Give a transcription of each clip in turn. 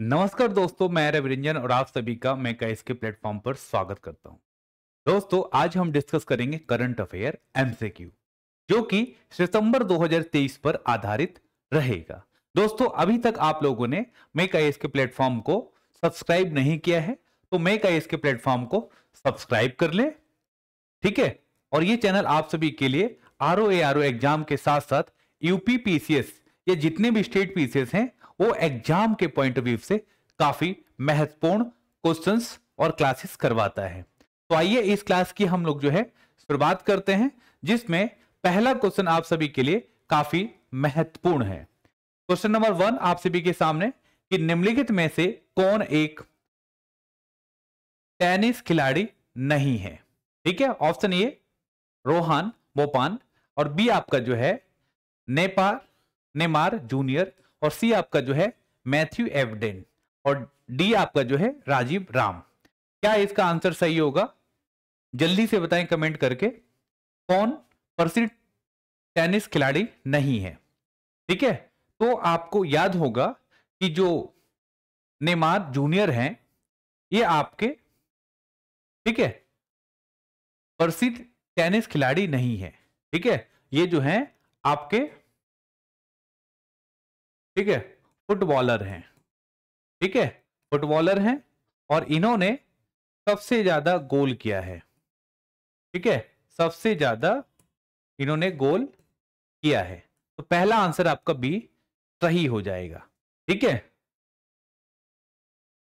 नमस्कार दोस्तों मैं रविरंजन और आप सभी का मैं कैस के प्लेटफॉर्म पर स्वागत करता हूं दोस्तों आज हम डिस्कस करेंगे करंट अफेयर एमसीक्यू जो कि सितंबर 2023 पर आधारित रहेगा दोस्तों अभी तक आप लोगों ने मैं एस के प्लेटफॉर्म को सब्सक्राइब नहीं किया है तो मैं कैस के प्लेटफॉर्म को सब्सक्राइब कर ले ठीक है और ये चैनल आप सभी के लिए आर ओ एग्जाम के साथ साथ यूपी पीसीएस या जितने भी स्टेट पीसीएस हैं वो एग्जाम के पॉइंट ऑफ व्यू से काफी महत्वपूर्ण क्वेश्चंस और क्लासेस करवाता है तो आइए इस क्लास की हम लोग जो है शुरुआत करते हैं जिसमें पहला क्वेश्चन आप सभी के लिए काफी महत्वपूर्ण है क्वेश्चन नंबर वन आप सभी के सामने कि निम्नलिखित में से कौन एक टेनिस खिलाड़ी नहीं है ठीक है ऑप्शन ए रोहान बोपान और बी आपका जो है नेपार नेमार जूनियर और सी आपका जो है मैथ्यू एवडेन और डी आपका जो है राजीव राम क्या इसका आंसर सही होगा जल्दी से बताएं कमेंट करके कौन प्रसिद्ध टेनिस खिलाड़ी नहीं है ठीक है तो आपको याद होगा कि जो नेमार जूनियर हैं ये आपके ठीक है प्रसिद्ध टेनिस खिलाड़ी नहीं है ठीक है ये जो हैं आपके ठीक है फुटबॉलर हैं ठीक है फुटबॉलर हैं और इन्होंने सबसे ज्यादा गोल किया है ठीक है सबसे ज्यादा इन्होंने गोल किया है तो पहला आंसर आपका बी सही हो जाएगा ठीक है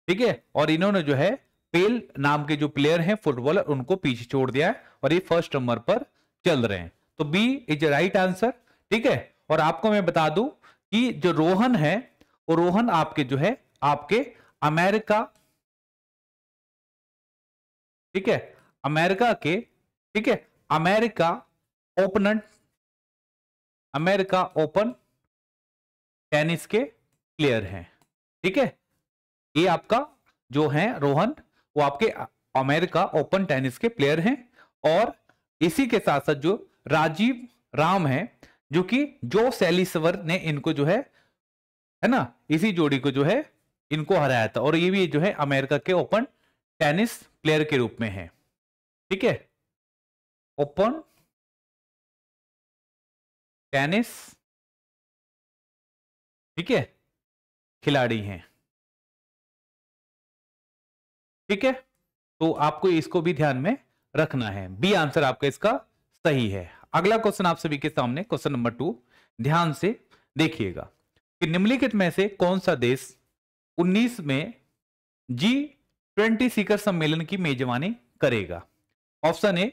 ठीक है और इन्होंने जो है पेल नाम के जो प्लेयर हैं फुटबॉलर उनको पीछे छोड़ दिया है और ये फर्स्ट नंबर पर चल रहे हैं तो बी इज राइट आंसर ठीक है और आपको मैं बता दूं कि जो रोहन है वो रोहन आपके जो है आपके अमेरिका ठीक है अमेरिका के ठीक है America opener America open tennis के प्लेयर हैं ठीक है ये आपका जो है रोहन वो आपके अमेरिका ओपन टेनिस के प्लेयर हैं और इसी के साथ साथ जो राजीव राम है जो कि जो सैलिसवर ने इनको जो है है ना इसी जोड़ी को जो है इनको हराया था और ये भी जो है अमेरिका के ओपन टेनिस प्लेयर के रूप में है ठीक है ओपन टेनिस ठीक है खिलाड़ी हैं ठीक है तो आपको इसको भी ध्यान में रखना है बी आंसर आपका इसका सही है अगला क्वेश्चन आप सभी के सामने क्वेश्चन नंबर टू ध्यान से देखिएगा कि निम्नलिखित में से कौन सा देश 19 में जी ट्वेंटी शिखर सम्मेलन की मेजबानी करेगा ऑप्शन ए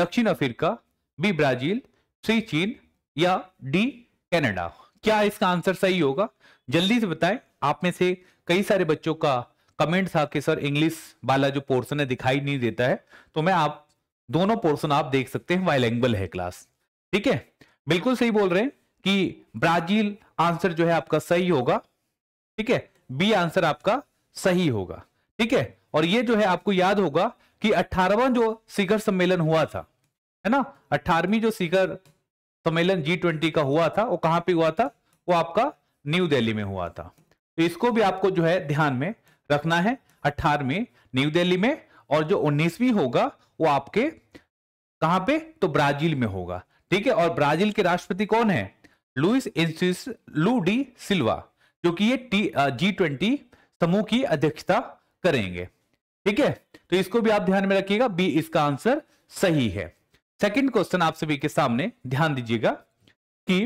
दक्षिण अफ्रीका बी ब्राजील सी चीन या डी कनाडा क्या इसका आंसर सही होगा जल्दी से बताएं आप में से कई सारे बच्चों का कमेंट था कि सर इंग्लिश वाला जो पोर्शन है दिखाई नहीं देता है तो मैं आप दोनों पोर्सन आप देख सकते हैं वाइलैंगल है क्लास ठीक है बिल्कुल सही बोल रहे हैं कि ब्राजील आंसर जो है आपका सही होगा ठीक है बी आंसर आपका सही होगा ठीक है और ये जो है आपको याद होगा कि अठारवा जो शिखर सम्मेलन हुआ था है ना अठारहवीं जो शिखर सम्मेलन जी ट्वेंटी का हुआ था वो कहां पे हुआ था वो आपका न्यू दिल्ली में हुआ था तो इसको भी आपको जो है ध्यान में रखना है अठारहवीं न्यू दिल्ली में और जो उन्नीसवीं होगा वो आपके कहां पे तो ब्राजील में होगा ठीक है और ब्राजील के राष्ट्रपति कौन है Luis Inacio Lula da Silva जो कि ये टी जी ट्वेंटी समूह की अध्यक्षता करेंगे ठीक है तो इसको भी आप ध्यान में रखिएगा बी इसका आंसर सही है सेकंड क्वेश्चन आप सभी के सामने ध्यान दीजिएगा कि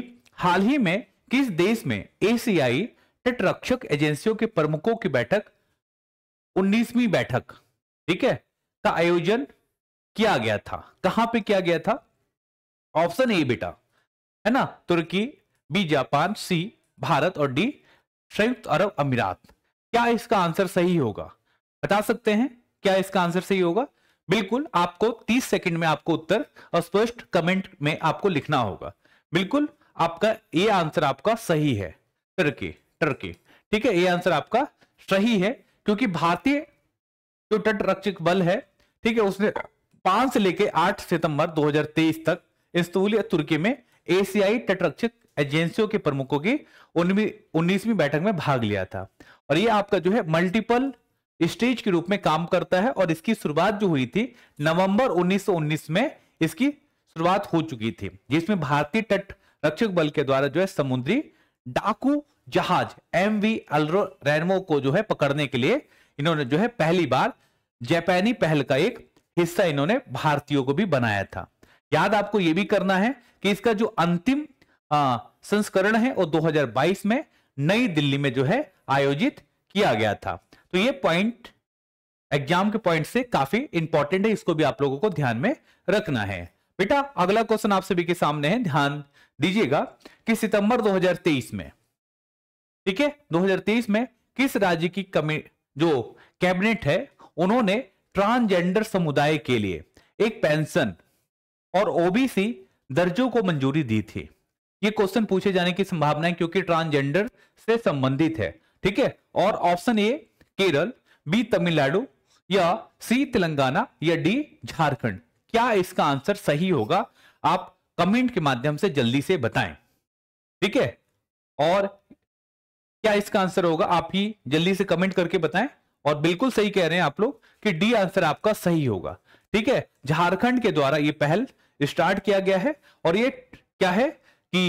हाल ही में किस देश में एसीआई तटरक्षक एजेंसियों के प्रमुखों की बैठक 19वीं बैठक ठीक है का आयोजन किया गया था कहां पे किया गया था ऑप्शन ए बेटा है ना तुर्की बी जापान सी भारत और डी संयुक्त अरब अमीरात क्या इसका आंसर सही होगा बता सकते हैं क्या इसका आंसर सही होगा बिल्कुल आपको 30 सेकंड में आपको उत्तर और स्पष्ट कमेंट में आपको लिखना होगा बिल्कुल आपका ये आंसर आपका सही है टर्की टर्की ठीक है ये आंसर आपका सही है क्योंकि भारतीय जो तो तटरक्षक बल है ठीक है उसने पांच से लेकर आठ सितंबर 2023 तक इस्तूल तुर्की में एशियाई तटरक्षक एजेंसियों के प्रमुखों की उन्नीसवीं बैठक में भाग लिया था और ये आपका जो है मल्टीपल स्टेज के रूप में काम करता है और इसकी शुरुआत जो हुई थी नवंबर 1919 में इसकी शुरुआत हो चुकी थी जिसमें भारतीय तट रक्षक बल के द्वारा जो है समुद्री डाकू जहाज एम वी अलरो को जो है पकड़ने के लिए इन्होंने जो है पहली बार जापानी पहल का एक हिस्सा इन्होंने भारतीयों को भी बनाया था याद आपको यह भी करना है कि इसका जो अंतिम संस्करण है वो 2022 में नई दिल्ली में जो है आयोजित किया गया था तो ये पॉइंट एग्जाम के पॉइंट से काफी इंपॉर्टेंट है इसको भी आप लोगों को ध्यान में रखना है बेटा अगला क्वेश्चन आप सभी के सामने है ध्यान दीजिएगा कि सितंबर 2023 में ठीक है 2023 में किस राज्य की कमी जो कैबिनेट है उन्होंने ट्रांसजेंडर समुदाय के लिए एक पेंशन और ओबीसी दर्जों को मंजूरी दी थी ये क्वेश्चन पूछे जाने की संभावना है क्योंकि ट्रांसजेंडर से संबंधित है ठीक है और option A Kerala B Tamil Nadu या सी तेलंगाना या डी झारखंड क्या इसका आंसर सही होगा आप कमेंट के माध्यम से जल्दी से बताएं ठीक है और क्या इसका आंसर होगा आप ही जल्दी से कमेंट करके बताएं और बिल्कुल सही कह रहे हैं आप लोग कि डी आंसर आपका सही होगा ठीक है झारखंड के द्वारा ये पहल स्टार्ट किया गया है और ये क्या है कि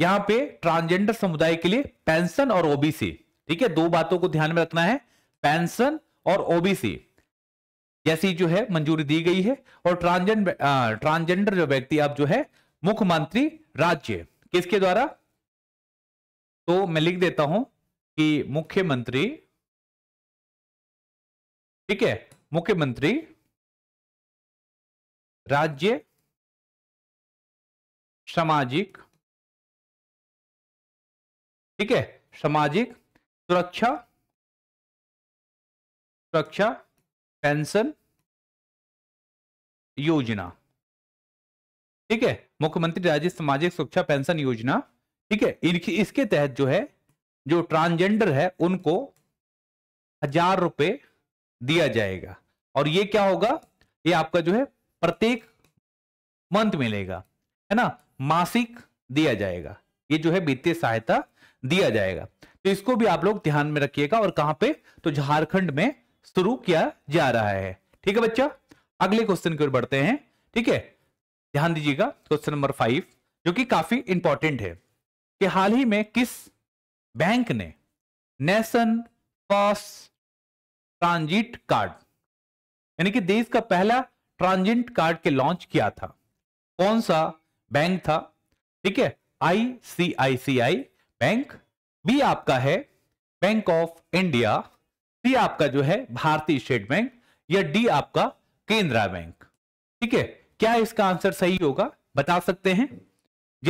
यहां पे ट्रांसजेंडर समुदाय के लिए पेंशन और ओबीसी ठीक है दो बातों को ध्यान में रखना है पेंशन और ओबीसी जैसी जो है मंजूरी दी गई है और ट्रांसजेंडर ट्रांसजेंडर जो व्यक्ति आप जो है मुख्यमंत्री राज्य किसके द्वारा तो मैं लिख देता हूं कि मुख्यमंत्री ठीक है मुख्यमंत्री राज्य सामाजिक ठीक है सामाजिक सुरक्षा सुरक्षा पेंशन योजना ठीक है मुख्यमंत्री राज्य सामाजिक सुरक्षा पेंशन योजना ठीक है इनकी इसके तहत जो है जो ट्रांसजेंडर है उनको हजार रुपए दिया जाएगा और ये क्या होगा ये आपका जो है प्रत्येक मंथ मिलेगा है ना मासिक दिया जाएगा ये जो है वित्तीय सहायता दिया जाएगा तो इसको भी आप लोग ध्यान में रखिएगा और कहां पे तो झारखंड में शुरू किया जा रहा है ठीक है बच्चा अगले क्वेश्चन की ओर बढ़ते हैं ठीक है ध्यान दीजिएगा क्वेश्चन नंबर फाइव जो कि काफी इंपॉर्टेंट है कि हाल ही में किस बैंक ने नेशन फर्स्ट ट्रांजिट कार्ड यानी कि देश का पहला ट्रांजिट कार्ड के लॉन्च किया था कौन सा बैंक था ठीक है आईसीआईसीआई बैंक बी आपका है बैंक ऑफ इंडिया सी आपका जो है भारतीय स्टेट बैंक या डी आपका केंद्रा बैंक ठीक है क्या इसका आंसर सही होगा बता सकते हैं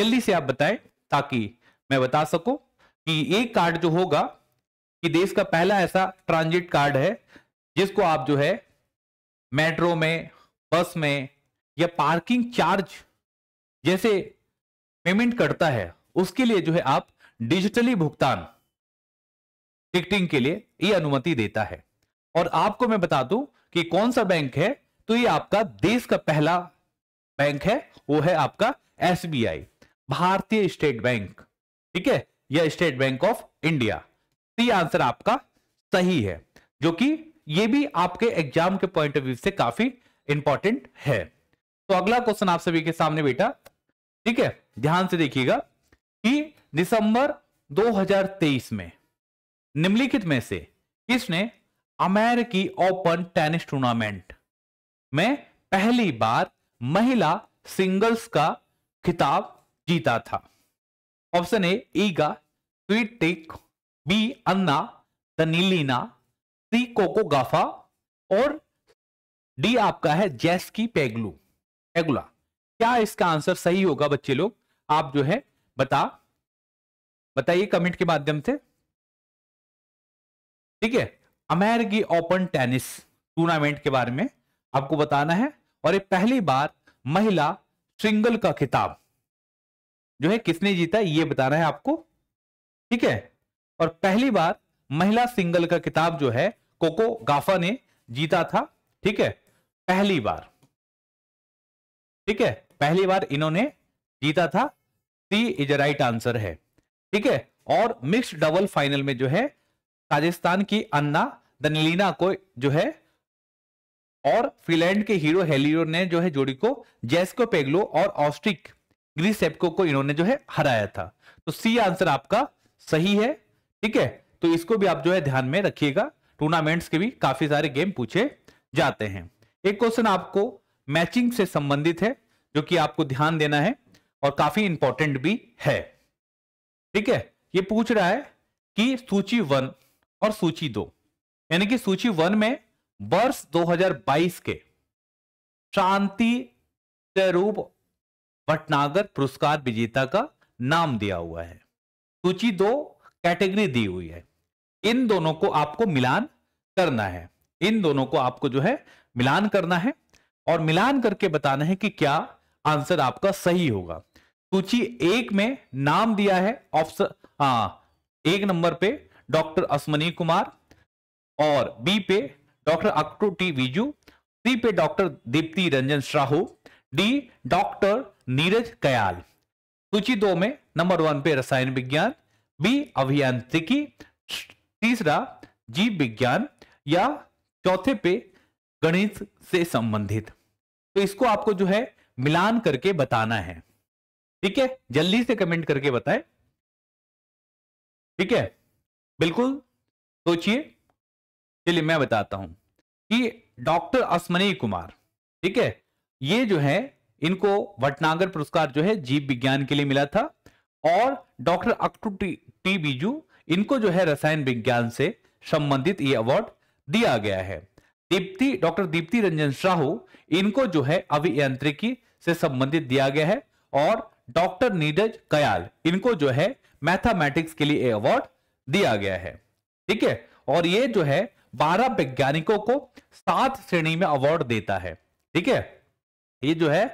जल्दी से आप बताएं ताकि मैं बता सकूं कि एक कार्ड जो होगा कि देश का पहला ऐसा ट्रांजिट कार्ड है जिसको आप जो है मेट्रो में बस में या पार्किंग चार्ज जैसे पेमेंट करता है उसके लिए जो है आप डिजिटली भुगतान टिकटिंग के लिए ये अनुमति देता है और आपको मैं बता दूं कि कौन सा बैंक है तो ये आपका देश का पहला बैंक है वो है आपका एसबीआई भारतीय स्टेट बैंक ठीक है या state bank of India C answer आपका सही है जो कि ये भी आपके एग्जाम के पॉइंट ऑफ व्यू से काफी इंपॉर्टेंट है तो अगला क्वेश्चन आप सभी के सामने बेटा ठीक है ध्यान से देखिएगा कि दिसंबर 2023 में निम्नलिखित में से किसने अमेरिकी ओपन टेनिस टूर्नामेंट में पहली बार महिला सिंगल्स का खिताब जीता था option A Iga Swiatek B Anna Danilina C Coco Gauff और डी आपका है जैस की पेगलू पेगुला क्या इसका आंसर सही होगा बच्चे लोग आप जो है बता बताइए कमेंट के माध्यम से ठीक है अमेरिकी ओपन टेनिस टूर्नामेंट के बारे में आपको बताना है और ये पहली बार महिला सिंगल का खिताब जो है किसने जीता ये बताना है आपको ठीक है और पहली बार महिला सिंगल का किताब जो है कोको गाफा ने जीता था ठीक है पहली बार ठीक है पहली बार इन्होंने जीता था सी इज राइट आंसर है ठीक है और मिक्स्ड डबल फाइनल में जो है राजस्थान की अन्ना दनलीना को जो है और फिनलैंड के हीरो हेलियो ने जो है जोड़ी को जेस्को पेगलो और ऑस्ट्रिक ग्रीसेपको को इन्होंने जो है हराया था तो सी आंसर आपका सही है ठीक है तो इसको भी आप जो है ध्यान में रखिएगा टूर्नामेंट्स के भी काफी सारे गेम पूछे जाते हैं एक क्वेश्चन आपको मैचिंग से संबंधित है जो कि आपको ध्यान देना है और काफी इंपॉर्टेंट भी है ठीक है ये पूछ रहा है कि सूची वन और सूची दो यानी कि सूची वन में वर्ष 2022 के शांति स्वरूप भटनागर पुरस्कार विजेता का नाम दिया हुआ है सूची दो कैटेगरी दी हुई है इन दोनों को आपको मिलान करना है इन दोनों को आपको जो है मिलान करना है और मिलान करके बताना है कि क्या आंसर आपका सही होगा सूची एक में नाम दिया है ऑप्शन हाँ एक नंबर पे डॉक्टर अश्वनी कुमार और बी पे डॉक्टर अक्टू टी विजू सी पे doctor Deepti Ranjan Sahu D doctor Neeraj Kayal सूची दो में नंबर वन पे रसायन विज्ञान बी अभियांत्रिकी तीसरा जीव विज्ञान या चौथे पे गणित से संबंधित तो इसको आपको जो है मिलान करके बताना है ठीक है जल्दी से कमेंट करके बताएं ठीक है बिल्कुल सोचिए चलिए मैं बताता हूं कि डॉक्टर अस्मनी कुमार ठीक है ये जो है इनको वटनागर पुरस्कार जो है जीव विज्ञान के लिए मिला था और डॉक्टर अक्टू टी, टी बीजू इनको जो है रसायन विज्ञान से संबंधित ये अवार्ड दिया गया है दीप्ति डॉक्टर दीप्ति रंजन साहू इनको जो है अभियांत्रिकी से संबंधित दिया गया है और डॉक्टर नीरज कयाल इनको जो है मैथमेटिक्स के लिए अवार्ड दिया गया है ठीक है और ये जो है बारह वैज्ञानिकों को सात श्रेणी में अवार्ड देता है ठीक है ये जो है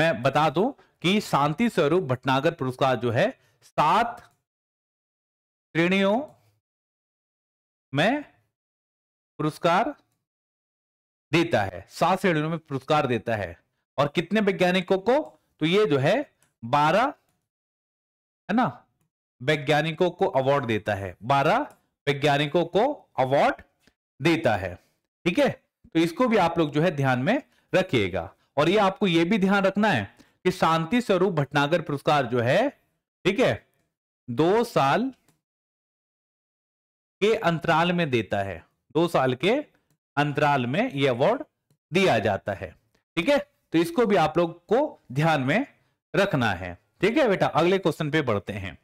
मैं बता दूं कि शांति स्वरूप भटनागर पुरस्कार जो है सात श्रेणियों में पुरस्कार देता है सात श्रेणियों में पुरस्कार देता है और कितने वैज्ञानिकों को तो ये जो है बारह है ना वैज्ञानिकों को अवार्ड देता है बारह वैज्ञानिकों को अवार्ड देता है ठीक है तो इसको भी आप लोग जो है ध्यान में रखिएगा और ये आपको ये भी ध्यान रखना है कि शांति स्वरूप भटनागर पुरस्कार जो है ठीक है दो साल के अंतराल में देता है दो साल के अंतराल में यह अवार्ड दिया जाता है ठीक है तो इसको भी आप लोग को ध्यान में रखना है ठीक है बेटा अगले क्वेश्चन पे बढ़ते हैं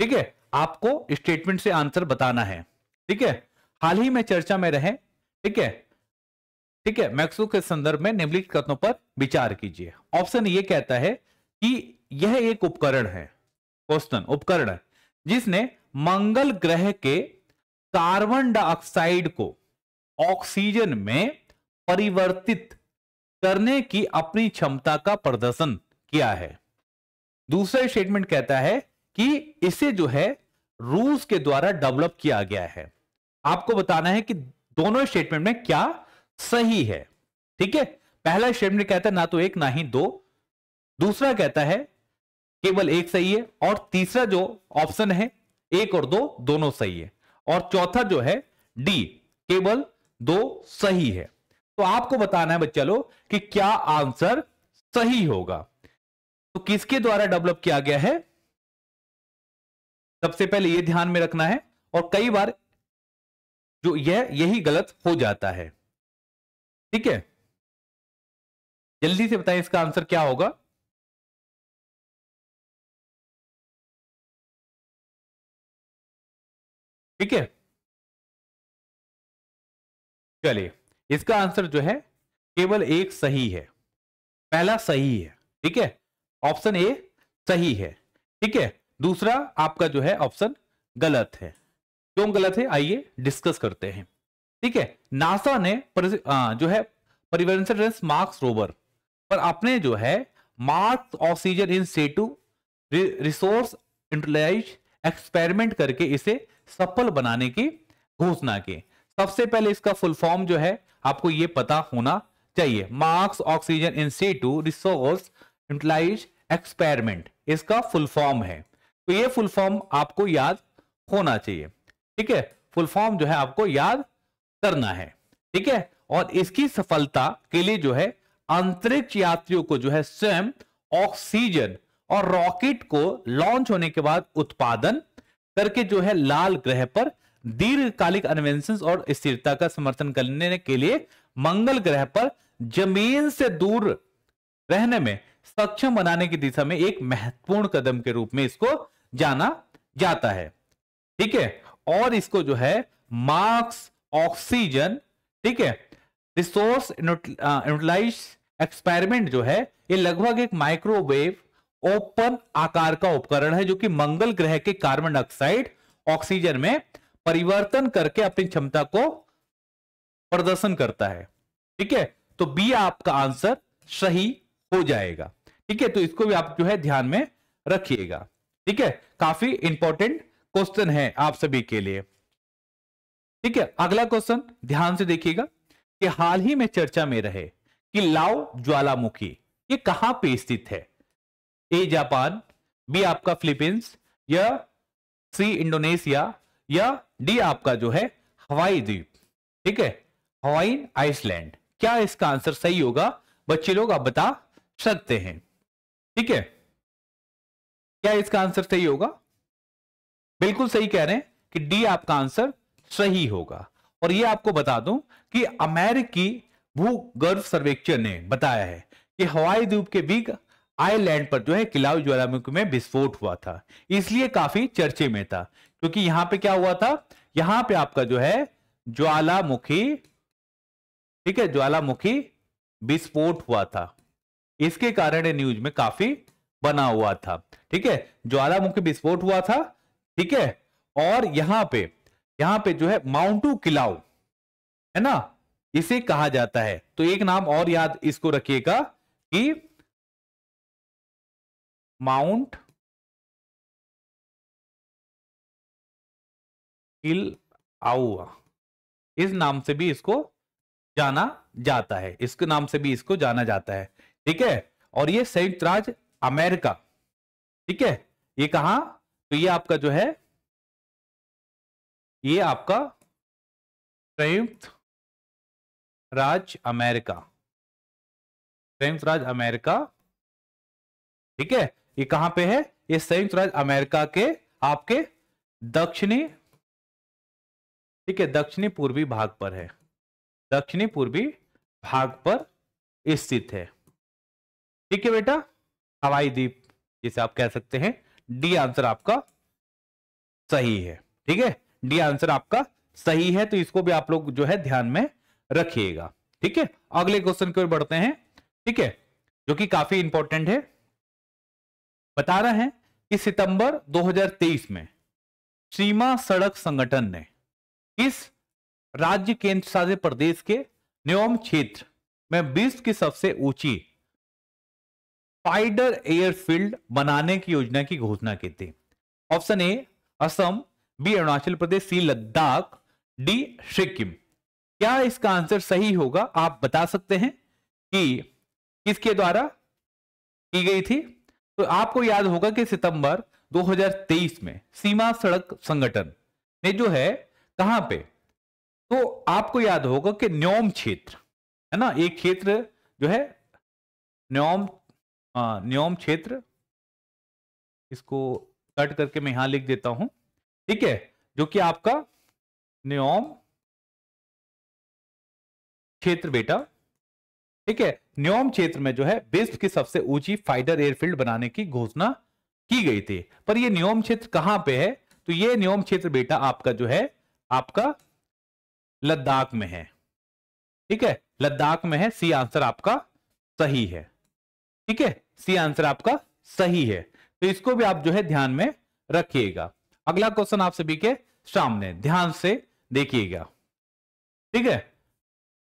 ठीक है आपको स्टेटमेंट से आंसर बताना है ठीक है हाल ही में चर्चा में रहे ठीक है ठीक है मैक्सो के संदर्भ में निम्नलिखित कथनों पर विचार कीजिए ऑप्शन ये कहता है कि यह एक उपकरण है क्वेश्चन उपकरण है जिसने मंगल ग्रह के कार्बन डाइऑक्साइड को ऑक्सीजन में परिवर्तित करने की अपनी क्षमता का प्रदर्शन किया है दूसरा स्टेटमेंट कहता है कि इसे जो है रूस के द्वारा डेवलप किया गया है आपको बताना है कि दोनों स्टेटमेंट में क्या सही है ठीक है पहला स्टेटमेंट कहता है ना तो एक ना ही दो दूसरा कहता है केवल एक सही है और तीसरा जो ऑप्शन है एक और दो दोनों सही है और चौथा जो है डी केवल दो सही है तो आपको बताना है बच्चा लो कि क्या आंसर सही होगा तो किसके द्वारा डेवलप किया गया है सबसे पहले यह ध्यान में रखना है और कई बार जो यह यही गलत हो जाता है ठीक है जल्दी से बताइए इसका आंसर क्या होगा ठीक है चलिए इसका आंसर जो है केवल एक सही है पहला सही है ठीक है ऑप्शन ए सही है ठीक है दूसरा आपका जो है ऑप्शन गलत है क्यों गलत है आइए डिस्कस करते हैं ठीक है नासा ने आ, जो है परिवर्तन मार्क्स रोवर पर अपने जो है Mars oxygen in situ resource utilisation experiment करके इसे सफल बनाने की घोषणा की सबसे पहले इसका फुल फॉर्म जो है आपको ये पता होना चाहिए Mars oxygen in situ resource utilisation experiment इसका फुल फॉर्म है तो ये फुल फॉर्म आपको याद होना चाहिए ठीक है फुल फॉर्म जो है आपको याद करना है ठीक है और इसकी सफलता के लिए जो है अंतरिक्ष यात्रियों को जो है स्वयं ऑक्सीजन और रॉकेट को लॉन्च होने के बाद उत्पादन करके जो है लाल ग्रह पर दीर्घकालिक अन्वेंशन और स्थिरता का समर्थन करने के लिए मंगल ग्रह पर जमीन से दूर रहने में सक्षम बनाने की दिशा में एक महत्वपूर्ण कदम के रूप में इसको जाना जाता है ठीक है और इसको जो है मार्क्स ऑक्सीजन ठीक है रिसोर्स यूटिलाइज एक्सपेरिमेंट जो है ये लगभग एक माइक्रोवेव ओपन आकार का उपकरण है जो कि मंगल ग्रह के कार्बन डाइऑक्साइड ऑक्सीजन में परिवर्तन करके अपनी क्षमता को प्रदर्शन करता है ठीक है तो बी आपका आंसर सही हो जाएगा ठीक है तो इसको भी आप जो है ध्यान में रखिएगा ठीक है काफी इंपॉर्टेंट क्वेश्चन है आप सभी के लिए ठीक है अगला क्वेश्चन ध्यान से देखिएगा कि हाल ही में चर्चा में रहे कि लाओ ज्वालामुखी ये कहां पे स्थित है ए जापान बी आपका फिलीपींस या सी इंडोनेशिया या डी आपका जो है हवाई द्वीप ठीक है हवाई आइसलैंड क्या इसका आंसर सही होगा बच्चे लोग आप बता सकते हैं ठीक है क्या इसका आंसर सही होगा बिल्कुल सही कह रहे हैं कि डी आपका आंसर सही होगा और ये आपको बता दूं कि अमेरिकी भूगर्भ सर्वेक्षण ने बताया है कि हवाई द्वीप के बीग आइलैंड पर जो है किलाव ज्वालामुखी में विस्फोट हुआ था इसलिए काफी चर्चे में था क्योंकि यहां पे क्या हुआ था यहां पे आपका जो है ज्वालामुखी ठीक है ज्वालामुखी विस्फोट हुआ था इसके कारण न्यूज में काफी बना हुआ था ठीक है ज्वालामुखी विस्फोट हुआ था ठीक है और यहां पर यहां पे जो है माउंटू किलाऊ है ना इसे कहा जाता है तो एक नाम और याद इसको रखिएगा कि माउंट किल आउआ इस नाम से भी इसको जाना जाता है इसके नाम से भी इसको जाना जाता है ठीक है और ये संयुक्त राज्य अमेरिका ठीक है ये कहा तो ये आपका जो है ये आपका संयुक्त राज अमेरिका संयुक्त राज अमेरिका ठीक है ये कहां पे है ये संयुक्त राज अमेरिका के आपके दक्षिणी ठीक है दक्षिणी पूर्वी भाग पर है दक्षिणी पूर्वी भाग पर स्थित है ठीक है बेटा हवाई द्वीप जिसे आप कह सकते हैं डी आंसर आपका सही है ठीक है डी आंसर आपका सही है तो इसको भी आप लोग जो है ध्यान में रखिएगा ठीक है अगले क्वेश्चन की ओर बढ़ते हैं ठीक है जो कि काफी इंपॉर्टेंट है बता रहे हैं कि सितंबर 2023 में सीमा सड़क संगठन ने इस राज्य केंद्र शासित प्रदेश के न्योम क्षेत्र में विश्व की सबसे ऊंची फाइडर एयरफील्ड बनाने की योजना की घोषणा की थी option A Assam B Arunachal Pradesh C Ladakh D Sikkim क्या इसका आंसर सही होगा आप बता सकते हैं कि किसके द्वारा की गई थी तो आपको याद होगा कि सितंबर 2023 में सीमा सड़क संगठन ने जो है कहां पे तो आपको याद होगा कि न्योम क्षेत्र है ना एक क्षेत्र जो है न्योम आ, हाँ, न्योम क्षेत्र इसको कट करके मैं यहां लिख देता हूं ठीक है जो कि आपका न्योम क्षेत्र बेटा ठीक है न्योम क्षेत्र में जो है विश्व की सबसे ऊंची फाइटर एयरफील्ड बनाने की घोषणा की गई थी पर यह न्योम क्षेत्र कहां पे है तो ये न्योम क्षेत्र बेटा आपका जो है आपका लद्दाख में है ठीक है लद्दाख में है सी आंसर आपका सही है ठीक है सी आंसर आपका सही है तो इसको भी आप जो है ध्यान में रखिएगा अगला क्वेश्चन आप सभी के सामने ध्यान से देखिएगा ठीक है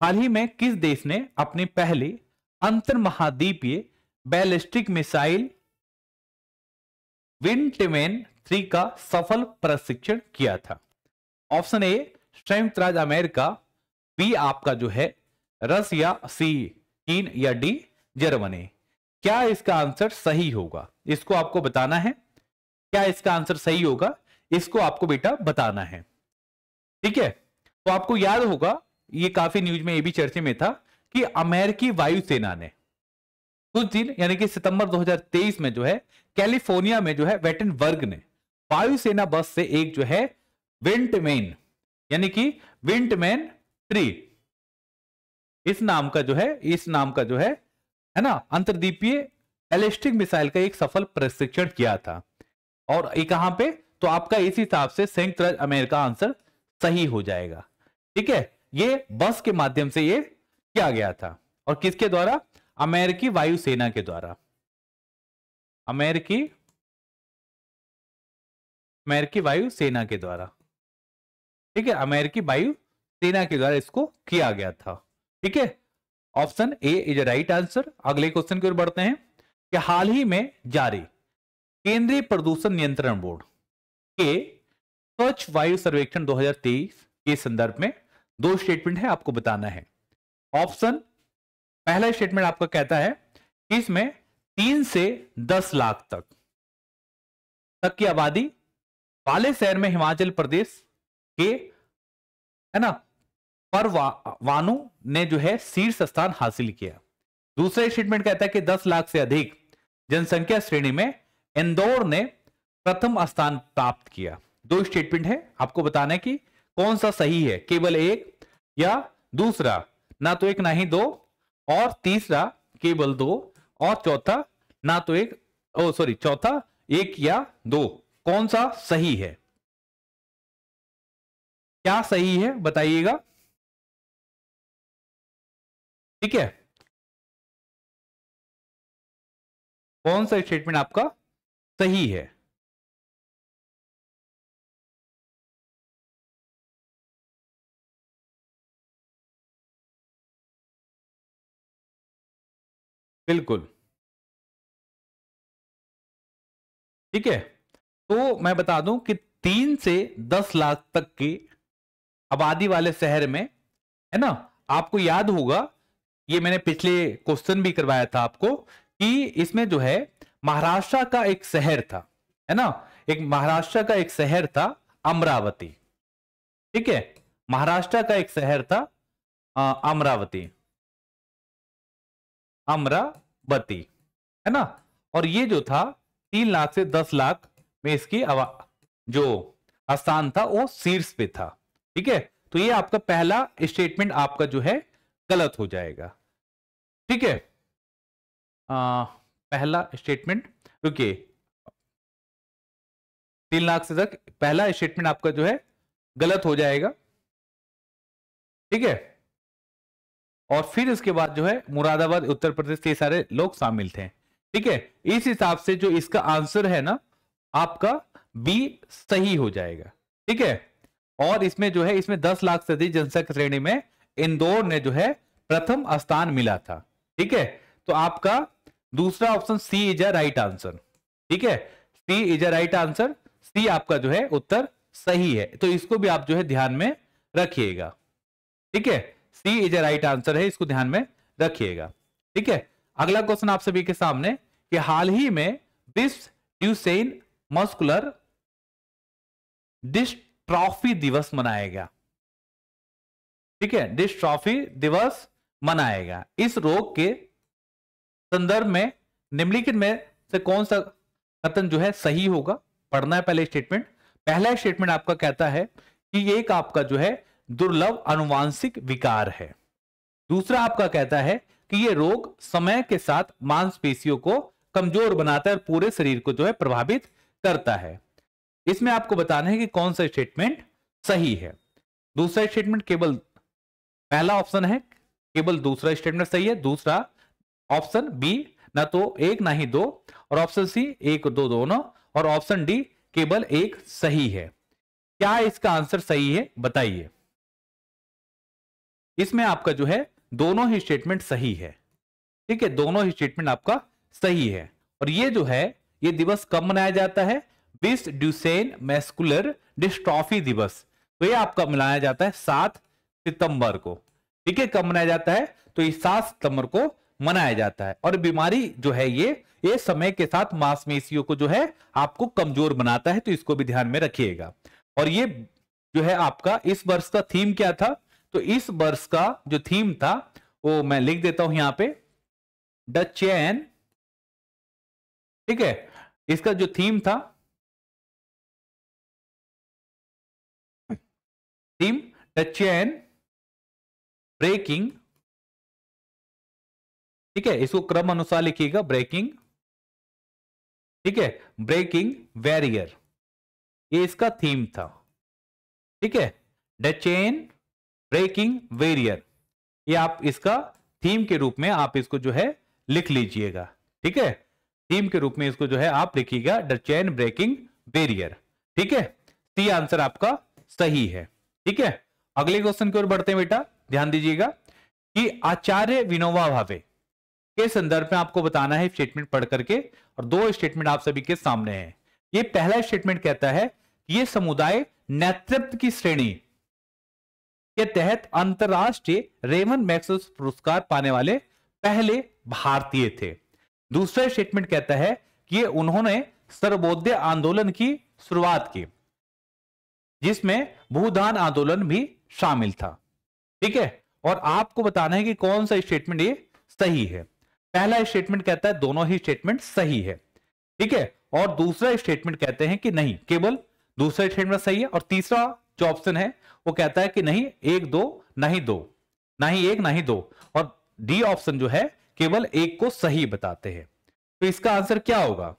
हाल ही में किस देश ने अपनी पहली अंतर महाद्वीपीय बैलिस्टिक मिसाइल विंटमेन थ्री का सफल प्रशिक्षण किया था ऑप्शन ए संयुक्त राज्य अमेरिका बी आपका जो है रसिया सी चीन या डी जर्मनी क्या इसका आंसर सही होगा इसको आपको बताना है क्या इसका आंसर सही होगा इसको आपको बेटा बताना है ठीक है तो आपको याद होगा ये काफी न्यूज में ये भी चर्चे में था कि अमेरिकी वायुसेना ने कुछ दिन यानी कि सितंबर 2023 में जो है कैलिफोर्निया में जो है वेटन वर्ग ने वायुसेना बस से एक जो है विंटमेन यानी कि विंटमेन थ्री इस नाम का जो है इस नाम का जो है है ना अंतरदीपीय एलिस्टिक मिसाइल का एक सफल प्रशिक्षण किया था और कहां पे तो आपका इस हिसाब से संयुक्त राज्य अमेरिका आंसर सही हो जाएगा ठीक है ये बस के माध्यम से ये किया गया था और किसके द्वारा अमेरिकी वायुसेना के द्वारा अमेरिकी अमेरिकी वायुसेना के द्वारा ठीक है अमेरिकी वायु सेना के द्वारा इसको किया गया था ठीक है option A is right answer अगले क्वेश्चन की ओर बढ़ते हैं कि हाल ही में जारी केंद्रीय प्रदूषण नियंत्रण बोर्ड के स्वच्छ वायु सर्वेक्षण 2023 के संदर्भ में दो स्टेटमेंट है आपको बताना है ऑप्शन पहला स्टेटमेंट आपका कहता है कि इसमें तीन से दस लाख तक तक की आबादी वाले शहर में हिमाचल प्रदेश के है ना पर वा, वानु ने जो है शीर्ष स्थान हासिल किया दूसरा स्टेटमेंट कहता है कि 10 लाख से अधिक जनसंख्या श्रेणी में इंदौर ने प्रथम स्थान प्राप्त किया दो स्टेटमेंट है आपको बताना है कि कौन सा सही है केवल एक या दूसरा ना तो एक ना ही दो और तीसरा केवल दो और चौथा ना तो एक ओ सॉरी चौथा एक या दो कौन सा सही है क्या सही है बताइएगा ठीक है कौन सा स्टेटमेंट आपका सही है बिल्कुल। ठीक है? तो मैं बता दूं कि तीन से दस लाख तक की आबादी वाले शहर में, है ना? आपको याद होगा, ये मैंने पिछले क्वेश्चन भी करवाया था आपको कि इसमें जो है महाराष्ट्र का एक शहर था, है ना? एक महाराष्ट्र का एक शहर था अमरावती। ठीक है? महाराष्ट्र का एक शहर था अमरावती। अमरावती है ना और ये जो था तीन लाख से दस लाख में इसकी जो स्थान था वो शीर्ष पे था ठीक है तो ये आपका पहला स्टेटमेंट आपका जो है गलत हो जाएगा ठीक है पहला स्टेटमेंट रुकिए तीन लाख से तक पहला स्टेटमेंट आपका जो है गलत हो जाएगा ठीक है और फिर इसके बाद जो है मुरादाबाद उत्तर प्रदेश के सारे लोग शामिल थे ठीक है इस हिसाब से जो इसका आंसर है ना आपका बी सही हो जाएगा ठीक है और इसमें जो है इसमें दस लाख से अधिक जनसंख्या श्रेणी में इंदौर ने जो है प्रथम स्थान मिला था ठीक है तो आपका दूसरा option C is a right answer ठीक है C is a right answer C आपका जो है उत्तर सही है तो इसको भी आप जो है ध्यान में रखिएगा ठीक है C is a right answer है इसको ध्यान में रखिएगा ठीक है अगला क्वेश्चन आप सभी के सामने कि हाल ही में विश्व ड्यूसेन मस्कुलर डिस्ट्रॉफी दिवस मनाया गया ठीक है डिस्ट्रॉफी दिवस मनाया गया इस रोग के संदर्भ में निम्नलिखित में से कौन सा कथन जो है सही होगा पढ़ना है पहले स्टेटमेंट पहला स्टेटमेंट आपका कहता है कि एक आपका जो है दुर्लभ अनुवांशिक विकार है दूसरा आपका कहता है कि यह रोग समय के साथ मांसपेशियों को कमजोर बनाता है और पूरे शरीर को जो है प्रभावित करता है इसमें आपको बताना है कि कौन सा स्टेटमेंट सही है दूसरा स्टेटमेंट केवल पहला ऑप्शन है केवल दूसरा स्टेटमेंट सही है दूसरा ऑप्शन बी ना तो एक ना ही दो और ऑप्शन सी एक दो दोनों और ऑप्शन डी केवल एक सही है क्या इसका आंसर सही है बताइए इसमें आपका जो है दोनों ही स्टेटमेंट सही है ठीक है दोनों ही स्टेटमेंट आपका सही है और ये जो है ये दिवस कब मनाया जाता है बिस ड्यूसेन मैस्कुलर डिस्ट्रॉफी दिवस तो ये आपका मनाया जाता है सात सितंबर को ठीक है कब मनाया जाता है तो ये सात सितंबर को मनाया जाता है और बीमारी जो है ये ये समय के साथ मांसपेशियों को जो है आपको कमजोर बनाता है तो इसको भी ध्यान में रखिएगा और ये जो है आपका इस वर्ष का थीम क्या था तो इस वर्ष का जो थीम था वो मैं लिख देता हूं यहां पे द चैन ठीक है इसका जो थीम था थीम द चैन ब्रेकिंग ठीक है इसको क्रम अनुसार लिखिएगा ब्रेकिंग ठीक है ब्रेकिंग वैरियर ये इसका थीम था ठीक है द चेन ब्रेकिंग वेरियर ये आप इसका थीम के रूप में आप इसको जो है लिख लीजिएगा ठीक है थीम के रूप में इसको जो है आप लिखिएगा द चैन ब्रेकिंग वेरियर ठीक है सी आंसर आपका सही है ठीक है अगले क्वेश्चन की ओर बढ़ते हैं बेटा ध्यान दीजिएगा कि आचार्य विनोवा भावे के संदर्भ में आपको बताना है स्टेटमेंट पढ़ करके और दो स्टेटमेंट आप सभी के सामने हैं ये पहला स्टेटमेंट कहता है कि ये समुदाय नेतृत्व की श्रेणी के तहत अंतर्राष्ट्रीय रेमन मैक्स पुरस्कार पाने वाले पहले भारतीय थे दूसरा स्टेटमेंट कहता है कि उन्होंने सर्वोदय आंदोलन की शुरुआत की जिसमें भूदान आंदोलन भी शामिल था ठीक है और आपको बताना है कि कौन सा स्टेटमेंट ये सही है पहला स्टेटमेंट कहता है दोनों ही स्टेटमेंट सही है ठीक है और दूसरा स्टेटमेंट कहते हैं कि नहीं केवल दूसरा स्टेटमेंट सही है और तीसरा जो ऑप्शन है वो कहता है कि नहीं एक दो ना ही दो ना ही एक ना ही दो और डी ऑप्शन जो है केवल एक को सही बताते हैं तो इसका आंसर क्या होगा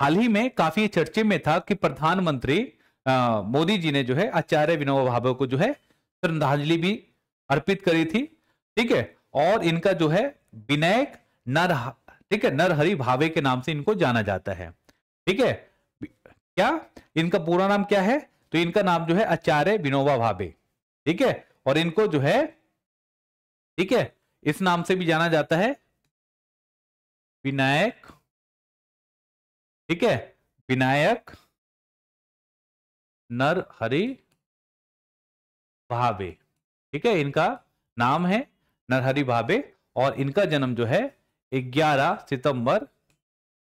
हाल ही में काफी चर्चे में था कि प्रधानमंत्री मोदी जी ने जो है आचार्य विनोबा भावे को जो है श्रद्धांजलि भी अर्पित करी थी ठीक है और इनका जो है विनायक नर ठीक है नरहरि भावे के नाम से इनको जाना जाता है ठीक है क्या इनका पूरा नाम क्या है तो इनका नाम जो है आचार्य विनोबा भावे ठीक है और इनको जो है ठीक है इस नाम से भी जाना जाता है विनायक ठीक है विनायक नर हरि भावे ठीक है इनका नाम है नरहरि भावे और इनका जन्म जो है 11 सितंबर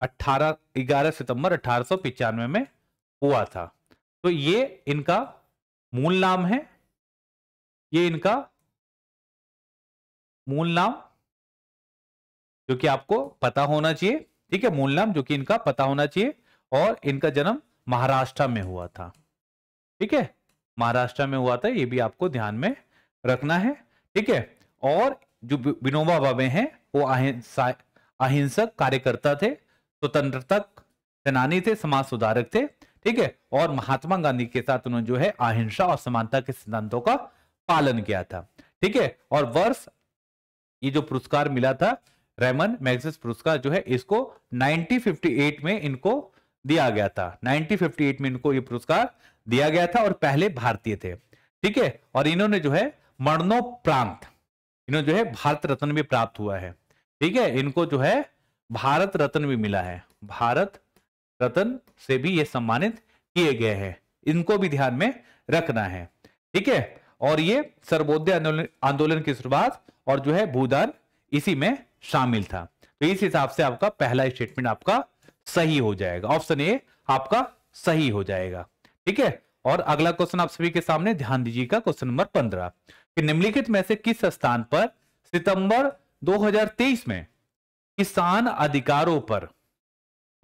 18 11 सितंबर अठारह में हुआ था तो ये इनका मूल नाम है ये इनका मूल नाम जो कि आपको पता होना चाहिए ठीक है मूल नाम जो कि इनका पता होना चाहिए और इनका जन्म महाराष्ट्र में हुआ था ठीक है महाराष्ट्र में हुआ था ये भी आपको ध्यान में रखना है ठीक है और जो विनोबा भावे हैं वो अहिंसक कार्यकर्ता थे स्वतंत्रता सेनानी थे समाज सुधारक थे ठीक है और महात्मा गांधी के साथ उन्होंने जो है अहिंसा और समानता के सिद्धांतों का पालन किया था ठीक है और वर्ष ये जो पुरस्कार मिला था रेमन मैग्जिस पुरस्कार जो है इसको 1958 में इनको दिया गया था 1958 में इनको ये पुरस्कार दिया गया था और पहले भारतीय थे ठीक है और इन्होंने जो है मरणोप्रांत इन्होंने जो है भारत रत्न भी प्राप्त हुआ है ठीक है इनको जो है भारत रत्न भी मिला है भारत रतन से भी ये सम्मानित किए गए हैं इनको भी ध्यान में रखना है ठीक है और ये सर्वोदय आंदोलन की शुरुआत और जो है भूदान इसी में शामिल था तो इस हिसाब से आपका पहला स्टेटमेंट आपका सही हो जाएगा ऑप्शन ए आपका सही हो जाएगा ठीक है और अगला क्वेश्चन आप सभी के सामने ध्यान दीजिएगा क्वेश्चन नंबर पंद्रह कि निम्नलिखित में से किस स्थान पर सितंबर 2023 में किसान अधिकारों पर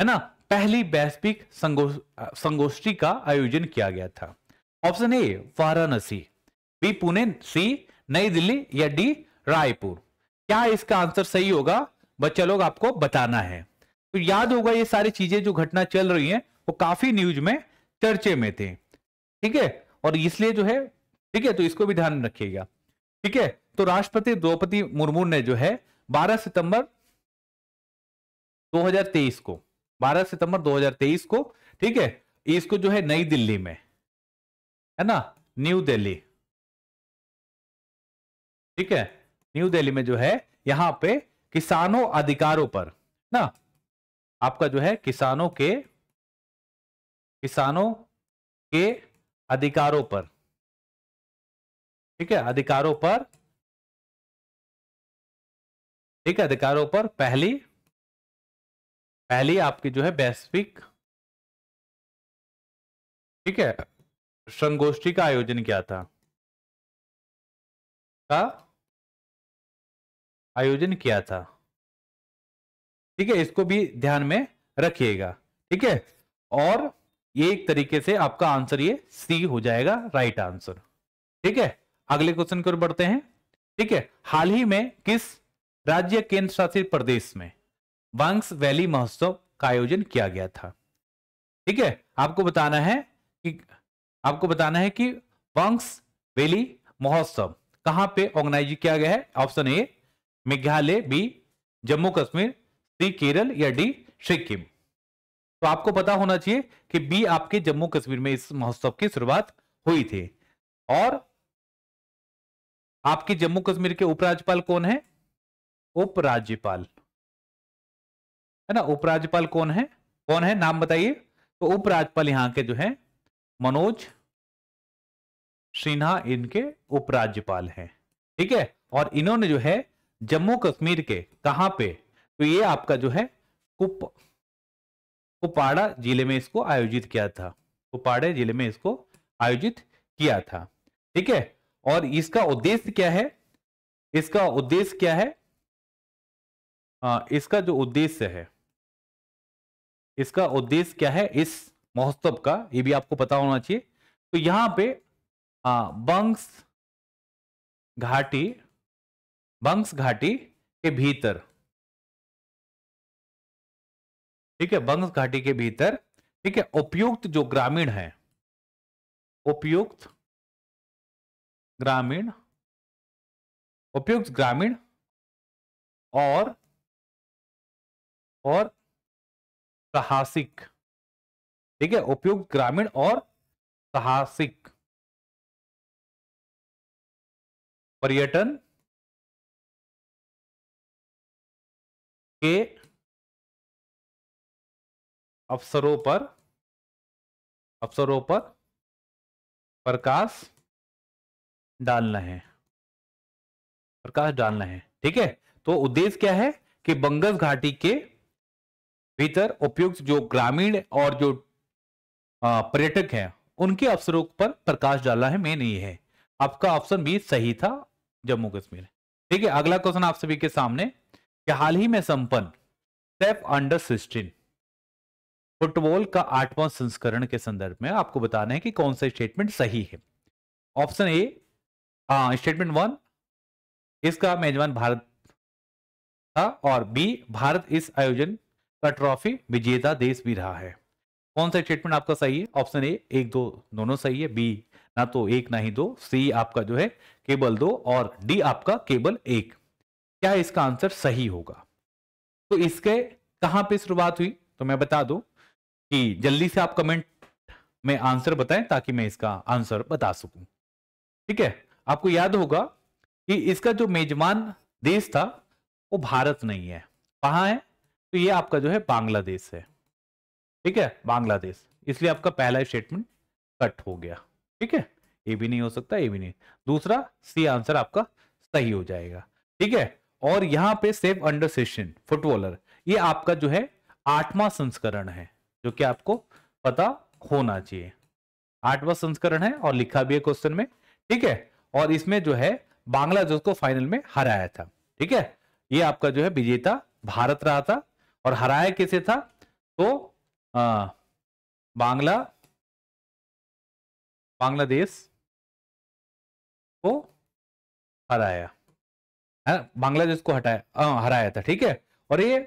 है ना पहली वैश्विक संगोष्ठी का आयोजन किया गया था option A Varanasi B Pune C नई दिल्ली या डी रायपुर क्या इसका आंसर सही होगा बच्चा लोग आपको बताना है तो याद होगा ये सारी चीजें जो घटना चल रही है वो काफी न्यूज में चर्चे में थे ठीक है और इसलिए जो है ठीक है तो इसको भी ध्यान रखिएगा ठीक है तो राष्ट्रपति द्रौपदी मुर्मू ने जो है 12 सितंबर 2023 को 12 सितंबर 2023 को ठीक है इसको जो है नई दिल्ली में है ना न्यू दिल्ली ठीक है न्यू दिल्ली में जो है यहां पे किसानों अधिकारों पर ना आपका जो है किसानों के किसानों के अधिकारों पर ठीक है अधिकारों पर ठीक है अधिकारों पर पहली पहली आपकी जो है वैश्विक ठीक है संगोष्ठी का आयोजन किया था का आयोजन किया था ठीक है इसको भी ध्यान में रखिएगा ठीक है और ये एक तरीके से आपका आंसर ये सी हो जाएगा राइट आंसर ठीक है अगले क्वेश्चन की ओर बढ़ते हैं ठीक है हाल ही में किस राज्य केंद्र शासित प्रदेश में वंश वैली महोत्सव का आयोजन किया गया था ठीक है आपको बताना है कि आपको बताना है कि वंश वैली महोत्सव कहां पे ऑर्गेनाइज किया गया है option A Meghalaya B Jammu Kashmir C Kerala या डी सिक्किम तो आपको पता होना चाहिए कि बी आपके जम्मू कश्मीर में इस महोत्सव की शुरुआत हुई थी और आपके जम्मू कश्मीर के उपराज्यपाल कौन है उपराज्यपाल है ना उपराज्यपाल कौन है कौन है नाम बताइए तो उपराज्यपाल यहाँ के जो है मनोज सिन्हा इनके उपराज्यपाल हैं ठीक है और इन्होंने जो है जम्मू कश्मीर के कहां पे तो ये आपका जो है कुप कुपाड़ा जिले में इसको आयोजित किया था कुपाड़े जिले में इसको आयोजित किया था ठीक है और इसका उद्देश्य क्या है इसका उद्देश्य क्या है आ, इसका जो उद्देश्य है इसका उद्देश्य क्या है इस महोत्सव का ये भी आपको पता होना चाहिए तो यहां पे बंक्स घाटी बंक्स घाटी के भीतर ठीक है बंक्स घाटी के भीतर ठीक है उपयुक्त जो ग्रामीण है उपयुक्त ग्रामीण उपयुक्त ग्रामीण और और साहसिक ठीक है उपयुक्त ग्रामीण और साहसिक पर्यटन के अवसरों पर अवसरों पर प्रकाश डालना है प्रकाश डालना है ठीक है तो उद्देश्य क्या है कि बंगस घाटी के भीतर उपयुक्त जो ग्रामीण और जो पर्यटक हैं उनके अवसरों पर प्रकाश डाला है मैं नहीं है आपका ऑप्शन बी सही था जम्मू कश्मीर ठीक है अगला क्वेश्चन आप सभी के सामने हाल ही में संपन्न सेफ अंडर सिक्सटीन फुटबॉल का आठवां संस्करण के संदर्भ में आपको बताना है कि कौन सा स्टेटमेंट सही है ऑप्शन ए स्टेटमेंट वन इसका मेजबान भारत था और बी भारत इस आयोजन का ट्रॉफी विजेता देश भी रहा है कौन सा स्टेटमेंट आपका सही है ऑप्शन ए एक दो दोनों सही है बी ना तो एक ना ही दो सी आपका जो है केबल दो और डी आपका केबल एक क्या इसका आंसर सही होगा तो इसके कहां पे शुरुआत हुई तो मैं बता दू कि जल्दी से आप कमेंट में आंसर बताएं ताकि मैं इसका आंसर बता सकूं ठीक है आपको याद होगा कि इसका जो मेजबान देश था वो भारत नहीं है कहा है तो ये आपका जो है बांग्लादेश है ठीक है बांग्लादेश इसलिए आपका पहला स्टेटमेंट कट हो गया ठीक है ये भी नहीं हो सकता ये भी नहीं दूसरा सी आंसर आपका सही हो जाएगा ठीक है और यहाँ पे सेफ अंडर सेशन फुटबॉलर ये आपका जो है आठवां संस्करण है जो कि आपको पता होना चाहिए आठवां संस्करण है और लिखा भी है क्वेश्चन में ठीक है और इसमें जो है बांग्लादेश को फाइनल में हराया था ठीक है ये आपका जो है विजेता भारत रहा था और हराया किसे था तो आ, बांग्ला बांग्लादेश को हराया है बांग्लादेश को हटाया आ, हराया था ठीक है और ये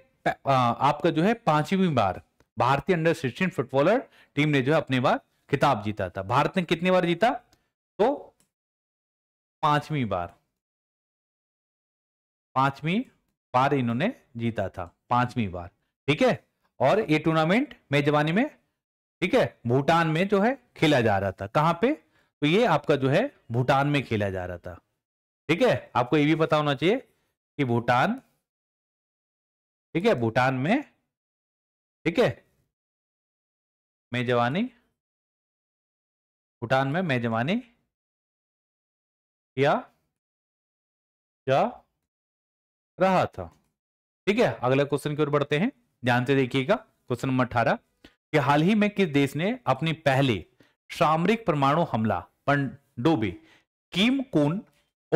आ, आपका जो है पांचवी बार भारतीय अंडर सिक्सटीन फुटबॉलर टीम ने जो है अपनी बार खिताब जीता था भारत ने कितनी बार जीता तो पांचवी बार पांचवी बार इन्होंने जीता था पांचवी बार ठीक है और ये टूर्नामेंट मेजबानी में ठीक है भूटान में जो है खेला जा रहा था कहां पे तो ये आपका जो है भूटान में खेला जा रहा था ठीक है आपको ये भी पता होना चाहिए कि भूटान ठीक है भूटान में ठीक है मेजबानी भूटान में मेजबानी किया जा रहा था ठीक है अगले क्वेश्चन की ओर बढ़ते हैं ध्यान से देखिएगा क्वेश्चन नंबर अठारह कि हाल ही में किस देश ने अपनी पहले सामरिक परमाणु हमला पंडोबे किम कुन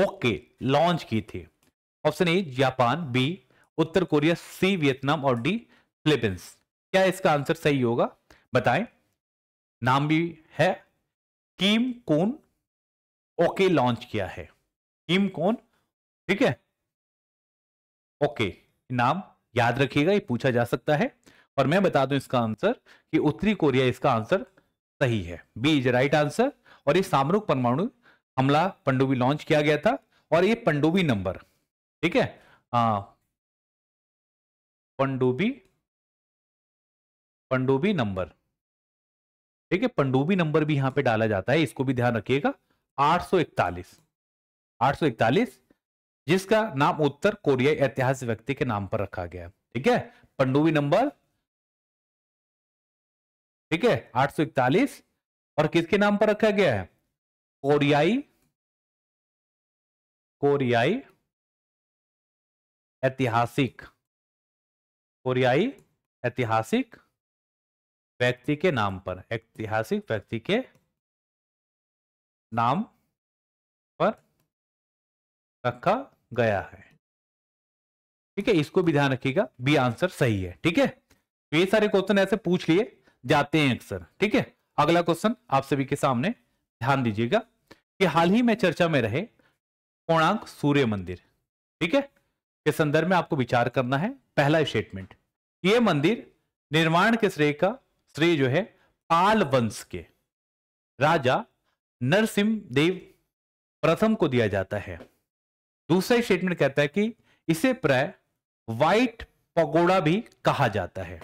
ओके लॉन्च की थी ऑप्शन ए जापान बी उत्तर कोरिया सी वियतनाम और डी फिलीपींस क्या इसका आंसर सही होगा बताएं नाम भी है किम कुन ओके लॉन्च किया है किम कुन ठीक है ओके नाम याद रखिएगा ये पूछा जा सकता है और मैं बता दूं इसका आंसर कि उत्तरी कोरिया इसका आंसर सही है बी इज राइट आंसर और ये सामरुक परमाणु हमला पंडुबी लॉन्च किया गया था और ये पंडुबी नंबर ठीक है पंडुबी पंडुबी नंबर ठीक है पंडुबी नंबर भी यहां पे डाला जाता है इसको भी ध्यान रखिएगा 841 841 जिसका नाम उत्तर कोरियाई ऐतिहासिक व्यक्ति के नाम पर रखा गया ठीक है पंडुवी नंबर ठीक है 841 और किसके नाम पर रखा गया है कोरियाई कोरियाई ऐतिहासिक कोरियाई ऐतिहासिक व्यक्ति के नाम पर ऐतिहासिक व्यक्ति के नाम पर रखा गया है ठीक है इसको भी ध्यान रखिएगा बी आंसर सही है ठीक है तो ये सारे क्वेश्चन ऐसे पूछ लिए जाते हैं अक्सर ठीक है अगला क्वेश्चन आप सभी के सामने ध्यान दीजिएगा कि हाल ही में चर्चा में रहे कोणांक सूर्य मंदिर ठीक है के संदर्भ में आपको विचार करना है पहला स्टेटमेंट ये मंदिर निर्माण के श्रेय का श्रेय जो है पाल वंश के राजा नरसिंह देव प्रथम को दिया जाता है दूसरा स्टेटमेंट कहता है कि इसे प्राय व्हाइट पगोड़ा भी कहा जाता है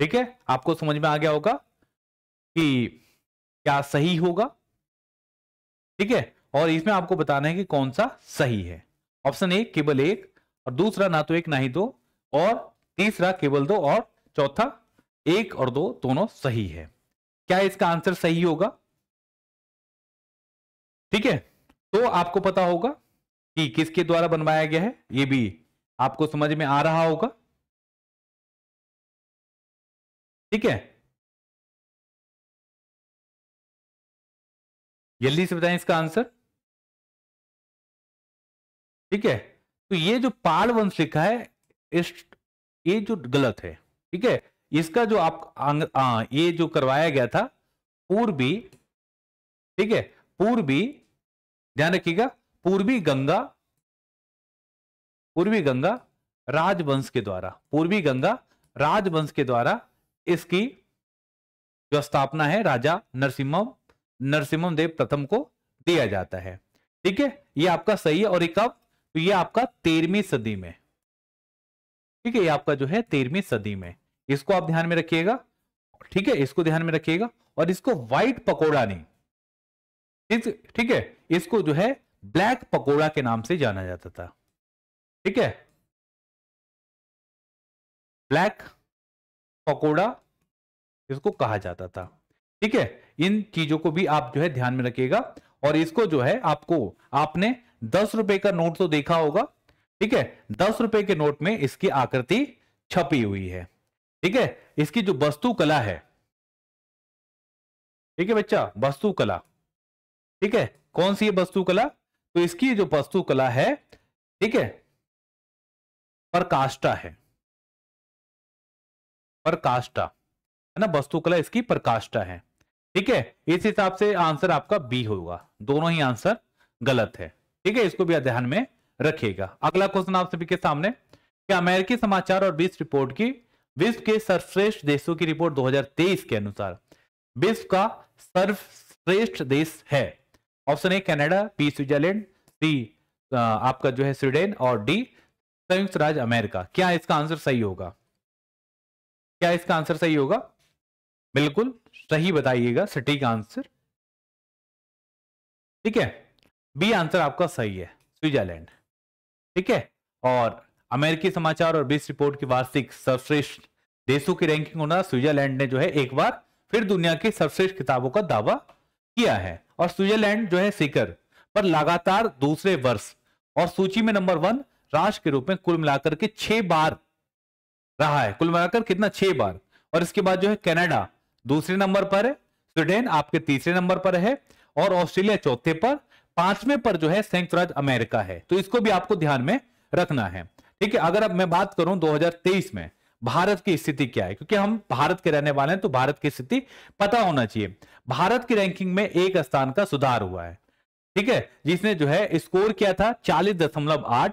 ठीक है आपको समझ में आ गया होगा कि क्या सही होगा ठीक है और इसमें आपको बताना है कि कौन सा सही है ऑप्शन एक केवल एक और दूसरा ना तो एक ना ही दो और तीसरा केवल दो और चौथा एक और दो दोनों सही है क्या इसका आंसर सही होगा ठीक है तो आपको पता होगा कि किसके द्वारा बनवाया गया है ये भी आपको समझ में आ रहा होगा ठीक है जल्दी से बताएं इसका आंसर ठीक है तो ये जो पाल वंश लिखा है इस ये जो गलत है ठीक है इसका जो आप आ, ये जो करवाया गया था पूर्वी ठीक है पूर्वी ध्यान रखिएगा पूर्वी गंगा पूर्वी गंगा राजवंश के द्वारा पूर्वी गंगा राजवंश के द्वारा इसकी जो स्थापना है राजा नरसिम्हम नरसिम्हम देव प्रथम को दिया जाता है ठीक है ये आपका सही है और एक कब तो ये आपका तेरहवीं सदी में ठीक है ये आपका जो है तेरहवीं सदी में इसको आप ध्यान में रखिएगा ठीक है इसको ध्यान में रखिएगा और इसको व्हाइट पकोड़ा नहीं ठीक है इसको जो है ब्लैक पकोड़ा के नाम से जाना जाता था ठीक है ब्लैक पकोड़ा इसको कहा जाता था ठीक है इन चीजों को भी आप जो है ध्यान में रखिएगा और इसको जो है आपको आपने दस रुपए का नोट तो देखा होगा ठीक है दस रुपए के नोट में इसकी आकृति छपी हुई है ठीक है इसकी जो वस्तु कला है ठीक है बच्चा वस्तु कला ठीक है कौन सी है वस्तु कला तो इसकी जो वस्तुकला है ठीक है प्रकाष्ठा है प्रकाष्ठा है ना वस्तुकला इसकी प्रकाष्ठा है ठीक है इस हिसाब से आंसर आपका बी होगा दोनों ही आंसर गलत है ठीक है इसको भी ध्यान में रखिएगा अगला क्वेश्चन आप सभी के सामने कि अमेरिकी समाचार और विश्व रिपोर्ट की विश्व के सर्वश्रेष्ठ देशों की रिपोर्ट 2023 के अनुसार विश्व का सर्वश्रेष्ठ देश है option A Canada B Switzerland C आपका जो है स्वीडन और डी संयुक्त राज्य अमेरिका क्या इसका आंसर सही होगा क्या इसका आंसर सही होगा बिल्कुल सही बताइएगा सटीक आंसर ठीक है बी आंसर आपका सही है स्विट्जरलैंड ठीक है और अमेरिकी समाचार और बीस रिपोर्ट की वार्षिक सर्वश्रेष्ठ देशों की रैंकिंग होना स्विट्जरलैंड ने जो है एक बार फिर दुनिया की सर्वश्रेष्ठ किताबों का दावा किया है और स्विट्जरलैंड जो है सीकर पर लगातार दूसरे वर्ष और सूची में नंबर वन राष्ट्र के रूप में कुल मिलाकर के छह बार रहा है कुल मिलाकर कितना छह बार और इसके बाद जो है कनाडा दूसरे नंबर पर है स्वीडन आपके तीसरे नंबर पर है और ऑस्ट्रेलिया चौथे पर पांचवें पर जो है संयुक्त राज्य अमेरिका है तो इसको भी आपको ध्यान में रखना है ठीक है अगर अब मैं बात करूं 2023 में भारत की स्थिति क्या है क्योंकि हम भारत के रहने वाले हैं तो भारत की स्थिति पता होना चाहिए भारत की रैंकिंग में एक स्थान का सुधार हुआ है ठीक है जिसने जो है स्कोर किया था चालीस दशमलव आठ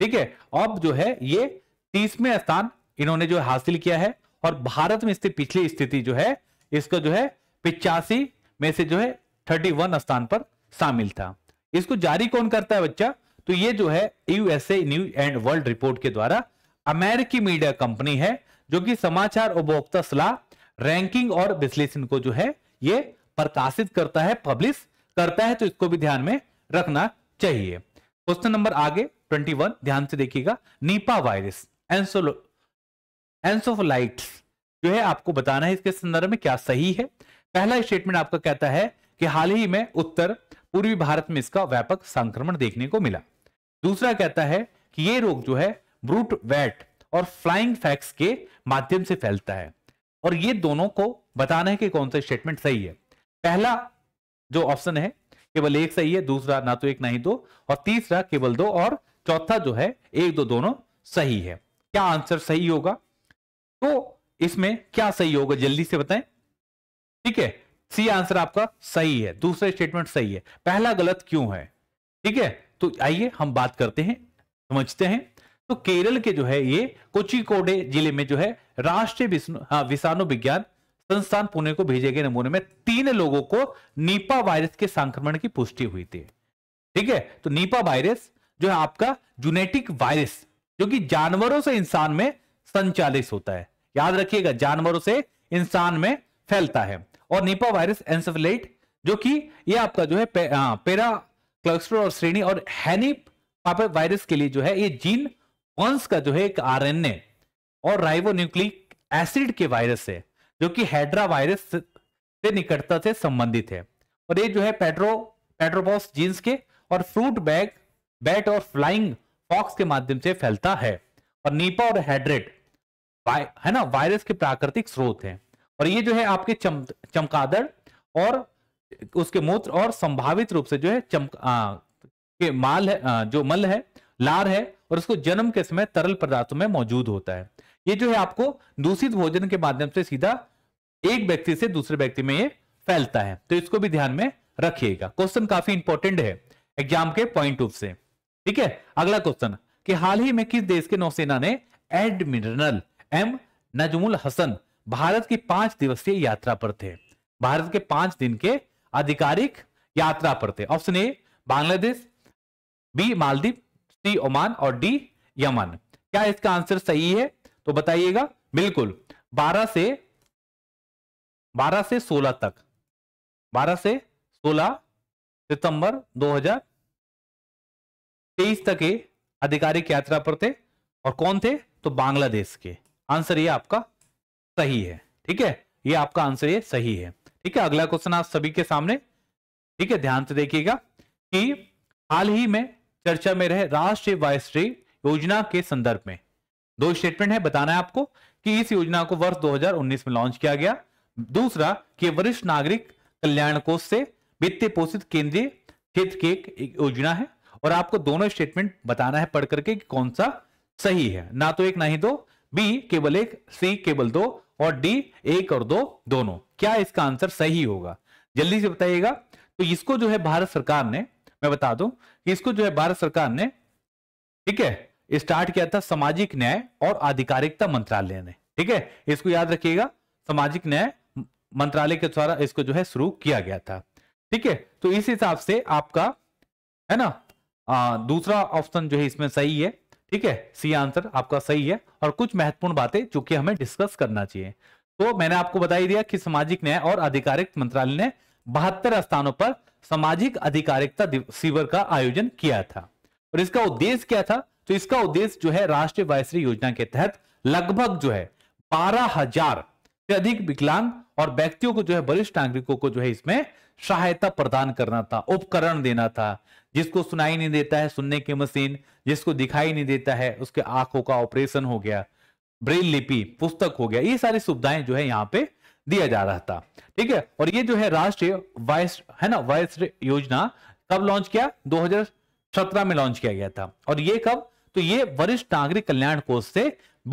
ठीक है अब जो है ये तीसवें स्थान इन्होंने जो हासिल किया है और भारत में इसकी पिछली स्थिति जो है इसका जो है पिचासी में से जो है थर्टी वन स्थान पर शामिल था इसको जारी कौन करता है बच्चा तो ये जो है USA new and world report के द्वारा अमेरिकी मीडिया कंपनी है जो कि समाचार उपभोक्ता सलाह रैंकिंग और विश्लेषण को जो है ये प्रकाशित करता है पब्लिश करता है तो इसको भी ध्यान में रखना चाहिए क्वेश्चन नंबर आगे 21 ध्यान से देखिएगा नीपा वायरस एंसोफोलाइट्स जो है आपको बताना है इसके संदर्भ में क्या सही है पहला स्टेटमेंट आपका कहता है कि हाल ही में उत्तर पूर्वी भारत में इसका व्यापक संक्रमण देखने को मिला दूसरा कहता है कि ये रोग जो है ब्रूट वैट और फ्लाइंग फैक्स के माध्यम से फैलता है और ये दोनों को बताना है कि कौन सा स्टेटमेंट सही है पहला जो ऑप्शन है केवल एक सही है दूसरा ना तो एक ना ही दो और तीसरा केवल दो और चौथा जो है एक दो दोनों सही है क्या आंसर सही होगा तो इसमें क्या सही होगा जल्दी से बताएं ठीक है सी आंसर आपका सही है दूसरा स्टेटमेंट सही है पहला गलत क्यों है ठीक है तो आइए हम बात करते हैं समझते हैं तो केरल के जो है ये कोचिकोडे जिले में जो है राष्ट्रीय हाँ, विषाणु विज्ञान संस्थान पुणे को भेजे गए नमूने में तीन लोगों को नीपा वायरस के संक्रमण की पुष्टि हुई थी ठीक है तो नीपा वायरस जो है आपका जुनेटिक वायरस जो कि जानवरों से इंसान में संचालित होता है याद रखिएगा जानवरों से इंसान में फैलता है और नीपा वायरस एंसेफलाइट जो कि ये आपका जो है पे, आ, हाँ, पेरा क्लस्टर और श्रेणी और हैनी वायरस के लिए जो है ये जीन वंश का जो है एक आरएनए और राइबोन्यूक्लिक एसिड के वायरस है जो कि हेड्रा वायरस से निकटता से संबंधित है और ये जो है पेड्रो पेड्रोबॉस जीन्स के और फ्रूट बैग बैट और फ्लाइंग फॉक्स के माध्यम से फैलता है और नीपा और हाइड्रेट है ना वायरस के प्राकृतिक स्रोत हैं और ये जो है आपके चम, चमकादड़ और उसके मूत्र और संभावित रूप से जो है चमक आ, के माल है आ, जो मल है लार है और उसको जन्म के समय तरल पदार्थों में मौजूद होता है ये जो है आपको दूषित भोजन के माध्यम से सीधा एक व्यक्ति से दूसरे व्यक्ति में ये फैलता है तो इसको भी ध्यान में रखिएगा क्वेश्चन काफी इंपॉर्टेंट है एग्जाम के पॉइंट ऑफ से ठीक है अगला क्वेश्चन कि हाल ही में किस देश के नौसेना ने एडमिरल एम नजमुल हसन भारत की पांच दिवसीय यात्रा पर थे भारत के पांच दिन के आधिकारिक यात्रा पर थे option A Bangladesh B Maldives C Oman और डी यमन क्या इसका आंसर सही है तो बताइएगा बिल्कुल 12 से 12 से 16 तक 12 से 16 सितंबर 2023 तक ये आधिकारिक यात्रा पर थे और कौन थे तो बांग्लादेश के आंसर ये आपका सही है ठीक है ये आपका आंसर ये सही है ठीक है अगला क्वेश्चन आप सभी के सामने ठीक है ध्यान से देखिएगा कि हाल ही में चर्चा में रहे राष्ट्रीय वायश्री योजना के संदर्भ में दो स्टेटमेंट है बताना है आपको कि इस योजना को वर्ष 2019 में लॉन्च किया गया दूसरा कि वरिष्ठ नागरिक कल्याण कोष से वित्तीय पोषित केंद्रीय क्षेत्र की एक योजना है और आपको दोनों स्टेटमेंट बताना है पढ़ करके कि कौन सा सही है ना तो एक ना ही दो बी केवल एक सी केवल दो और डी एक और दो दोनों क्या इसका आंसर सही होगा जल्दी से बताइएगा तो इसको जो है भारत सरकार ने मैं बता दूं कि इसको जो है भारत सरकार ने ठीक है स्टार्ट किया था सामाजिक न्याय और आधिकारिकता मंत्रालय ने ठीक है इसको याद रखिएगा सामाजिक न्याय मंत्रालय के द्वारा इसको जो है शुरू किया गया था ठीक है तो इस हिसाब से आपका है ना आ, दूसरा ऑप्शन जो है इसमें सही है ठीक है सी आंसर आपका सही है और कुछ महत्वपूर्ण बातें जो कि हमें डिस्कस करना चाहिए तो मैंने आपको बताई दिया कि सामाजिक न्याय और आधिकारिक मंत्रालय ने बहत्तर स्थानों पर सामाजिक अधिकारिकता शिविर का आयोजन किया था और इसका उद्देश्य क्या था तो इसका उद्देश्य जो है राष्ट्रीय वायश्री योजना के तहत लगभग जो है बारह हजार से अधिक विकलांग और व्यक्तियों को जो है वरिष्ठ नागरिकों को जो है इसमें सहायता प्रदान करना था उपकरण देना था जिसको सुनाई नहीं देता है सुनने की मशीन जिसको दिखाई नहीं देता है उसके आंखों का ऑपरेशन हो गया ब्रेल लिपि पुस्तक हो गया ये सारी सुविधाएं जो है यहाँ पे दिया जा रहा था ठीक है और ये जो है राष्ट्रीय वायस है ना वायस योजना कब लॉन्च किया 2017 में लॉन्च किया गया था और ये कब तो ये वरिष्ठ नागरिक कल्याण कोष से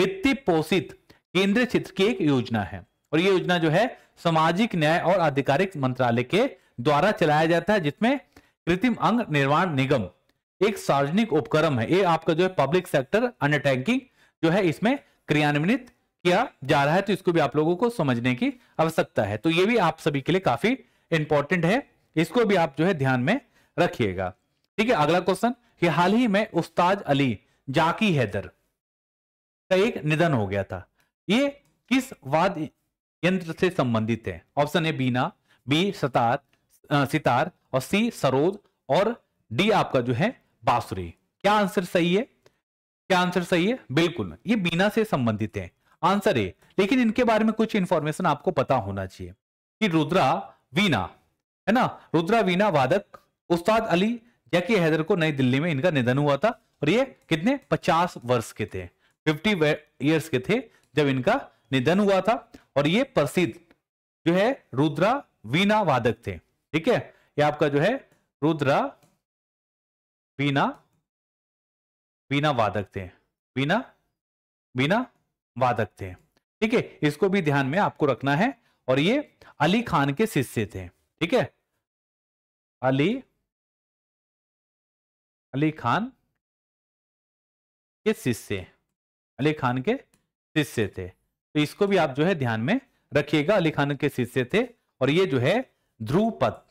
वित्तीय पोषित केंद्रीय क्षेत्र की एक योजना है और ये योजना जो है सामाजिक न्याय और आधिकारिक मंत्रालय के द्वारा चलाया जाता है जिसमें कृत्रिम अंग निर्माण निगम एक सार्वजनिक उपक्रम है ये आपका जो है पब्लिक सेक्टर अंडरटेकिंग जो है इसमें क्रियान्वित किया जा रहा है तो इसको भी आप लोगों को समझने की आवश्यकता है तो ये भी आप सभी के लिए काफी इंपॉर्टेंट है इसको भी आप जो है ध्यान में रखिएगा ठीक है अगला क्वेश्चन कि हाल ही में उस्ताद अली जाकी हैदर का एक निधन हो गया था ये किस वाद यंत्र से संबंधित है ऑप्शन है बीना बी सतार सितार और सी सरोद और डी आपका जो है बांसुरी क्या आंसर सही है क्या आंसर सही है बिल्कुल ये बीना से संबंधित है आंसर ए लेकिन इनके बारे में कुछ इंफॉर्मेशन आपको पता होना चाहिए कि रुद्रा वीना है ना रुद्रा वीना वादक उस्ताद अली जैकी हैदर को नई दिल्ली में इनका निधन हुआ था और ये कितने पचास वर्ष के थे फिफ्टी ईयर्स के थे जब इनका निधन हुआ था और ये प्रसिद्ध जो है रुद्रा वीना वादक थे ठीक है ये आपका जो है रुद्रा वीना वीना वादक थे वीणा वीना वादक थे ठीक है इसको भी ध्यान में आपको रखना है और ये अली खान के शिष्य थे ठीक है अली अली खान के शिष्य अली खान के शिष्य थे तो इसको भी आप जो है ध्यान में रखिएगा अली खान के शिष्य थे और ये जो है ध्रुपद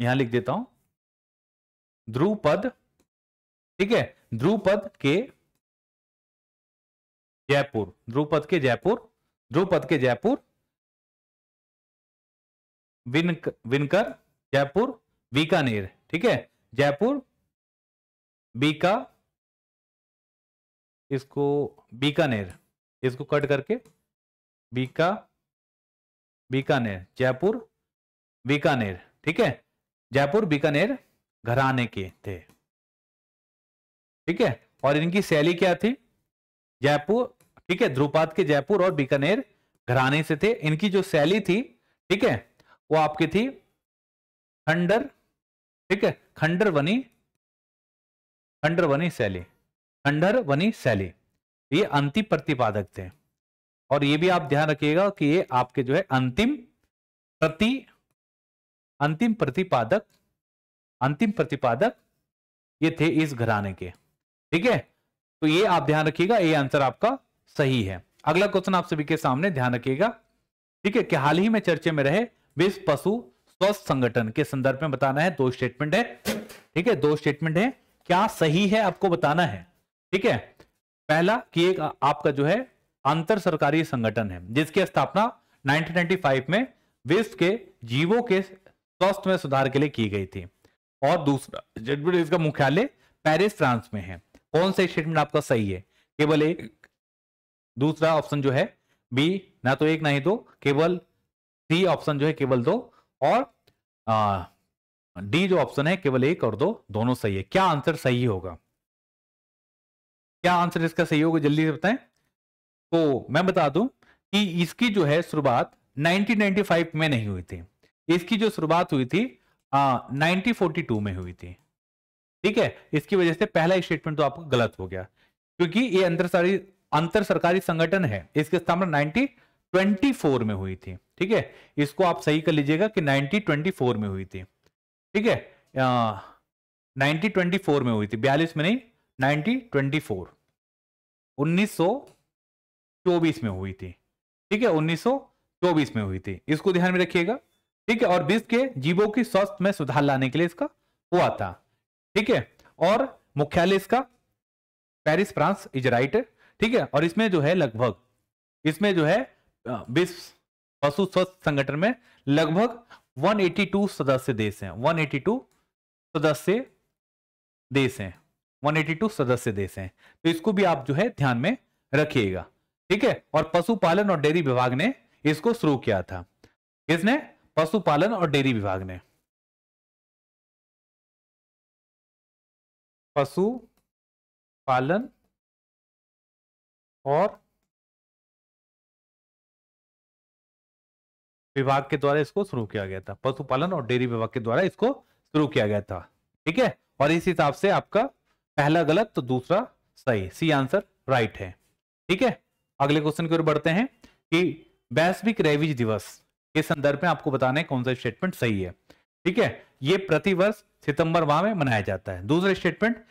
यहां लिख देता हूं ध्रुपद ठीक है ध्रुपद के जयपुर द्रुपद के जयपुर द्रुपद के जयपुर विनकर जयपुर बीकानेर ठीक है जयपुर बीका इसको बीकानेर इसको कट करके बीका बीकानेर जयपुर बीकानेर ठीक है जयपुर बीकानेर घराने के थे ठीक है और इनकी शैली क्या थी जयपुर ठीक है ध्रुपाद के जयपुर और बीकानेर घराने से थे इनकी जो शैली थी ठीक है वो आपकी थी खंडर ठीक है खंडर वनी खंडर वनी शैली खंडर वनी शैली ये अंतिम प्रतिपादक थे और ये भी आप ध्यान रखिएगा कि ये आपके जो है अंतिम प्रति अंतिम प्रतिपादक अंतिम प्रतिपादक ये थे इस घराने के ठीक है तो ये आप ध्यान रखिएगा ये आंसर आपका सही है अगला क्वेश्चन आप सभी के सामने ध्यान रखिएगा ठीक है कि हाल ही में चर्चे में रहे विश्व पशु स्वास्थ्य संगठन के संदर्भ में बताना है दो स्टेटमेंट है ठीक है दो स्टेटमेंट है क्या सही है आपको बताना है ठीक है पहला कि एक आपका जो है अंतर सरकारी संगठन है जिसकी स्थापना 1995 में विश्व के जीवों के स्वास्थ्य में सुधार के लिए की गई थी और दूसरा स्टेटमेंट इसका मुख्यालय पेरिस फ्रांस में है कौन सा स्टेटमेंट आपका सही है केवल एक दूसरा ऑप्शन जो है बी ना तो एक ना ही दो केवल सी ऑप्शन जो है केवल दो और डी जो ऑप्शन है केवल एक और दो दोनों सही है क्या आंसर सही होगा क्या आंसर इसका सही होगा जल्दी से बताएं तो मैं बता दूं कि इसकी जो है शुरुआत 1995 में नहीं हुई थी इसकी जो शुरुआत हुई थी नाइनटीन फोर्टी टू में हुई थी ठीक है इसकी वजह से पहला स्टेटमेंट तो आपका गलत हो गया क्योंकि ये अंतरसारी अंतर सरकारी संगठन है इसकी स्थापना 1924 में हुई थी ठीक है इसको आप सही कर लीजिएगा कि 1924 में हुई थी ठीक है नाइनटीन ट्वेंटी में हुई थी बयालीस में नहीं नाइनटीन ट्वेंटी में हुई थी ठीक है उन्नीस में हुई थी इसको ध्यान में रखिएगा ठीक है और विश्व के जीवों की स्वास्थ्य में सुधार लाने के लिए इसका हुआ था ठीक है और मुख्यालय इसका पेरिस फ्रांस इजराइट ठीक है और इसमें जो है लगभग इसमें जो है विश्व पशु स्वास्थ्य संगठन में लगभग 182 सदस्य देश हैं 182 सदस्य देश हैं 182 सदस्य देश हैं तो इसको भी आप जो है ध्यान में रखिएगा ठीक है और पशुपालन और डेयरी विभाग ने इसको शुरू किया था किसने पशुपालन और डेयरी विभाग ने पशु पालन और विभाग के द्वारा इसको शुरू किया गया था पशुपालन और डेयरी विभाग के द्वारा इसको शुरू किया गया था ठीक है और इस हिसाब से आपका पहला गलत तो दूसरा सही सी आंसर राइट है ठीक है अगले क्वेश्चन की ओर बढ़ते हैं कि वैश्विक रेविज दिवस के संदर्भ में आपको बताना है कौन सा स्टेटमेंट सही है ठीक है ये प्रतिवर्ष सितंबर माह में मनाया जाता है दूसरा स्टेटमेंट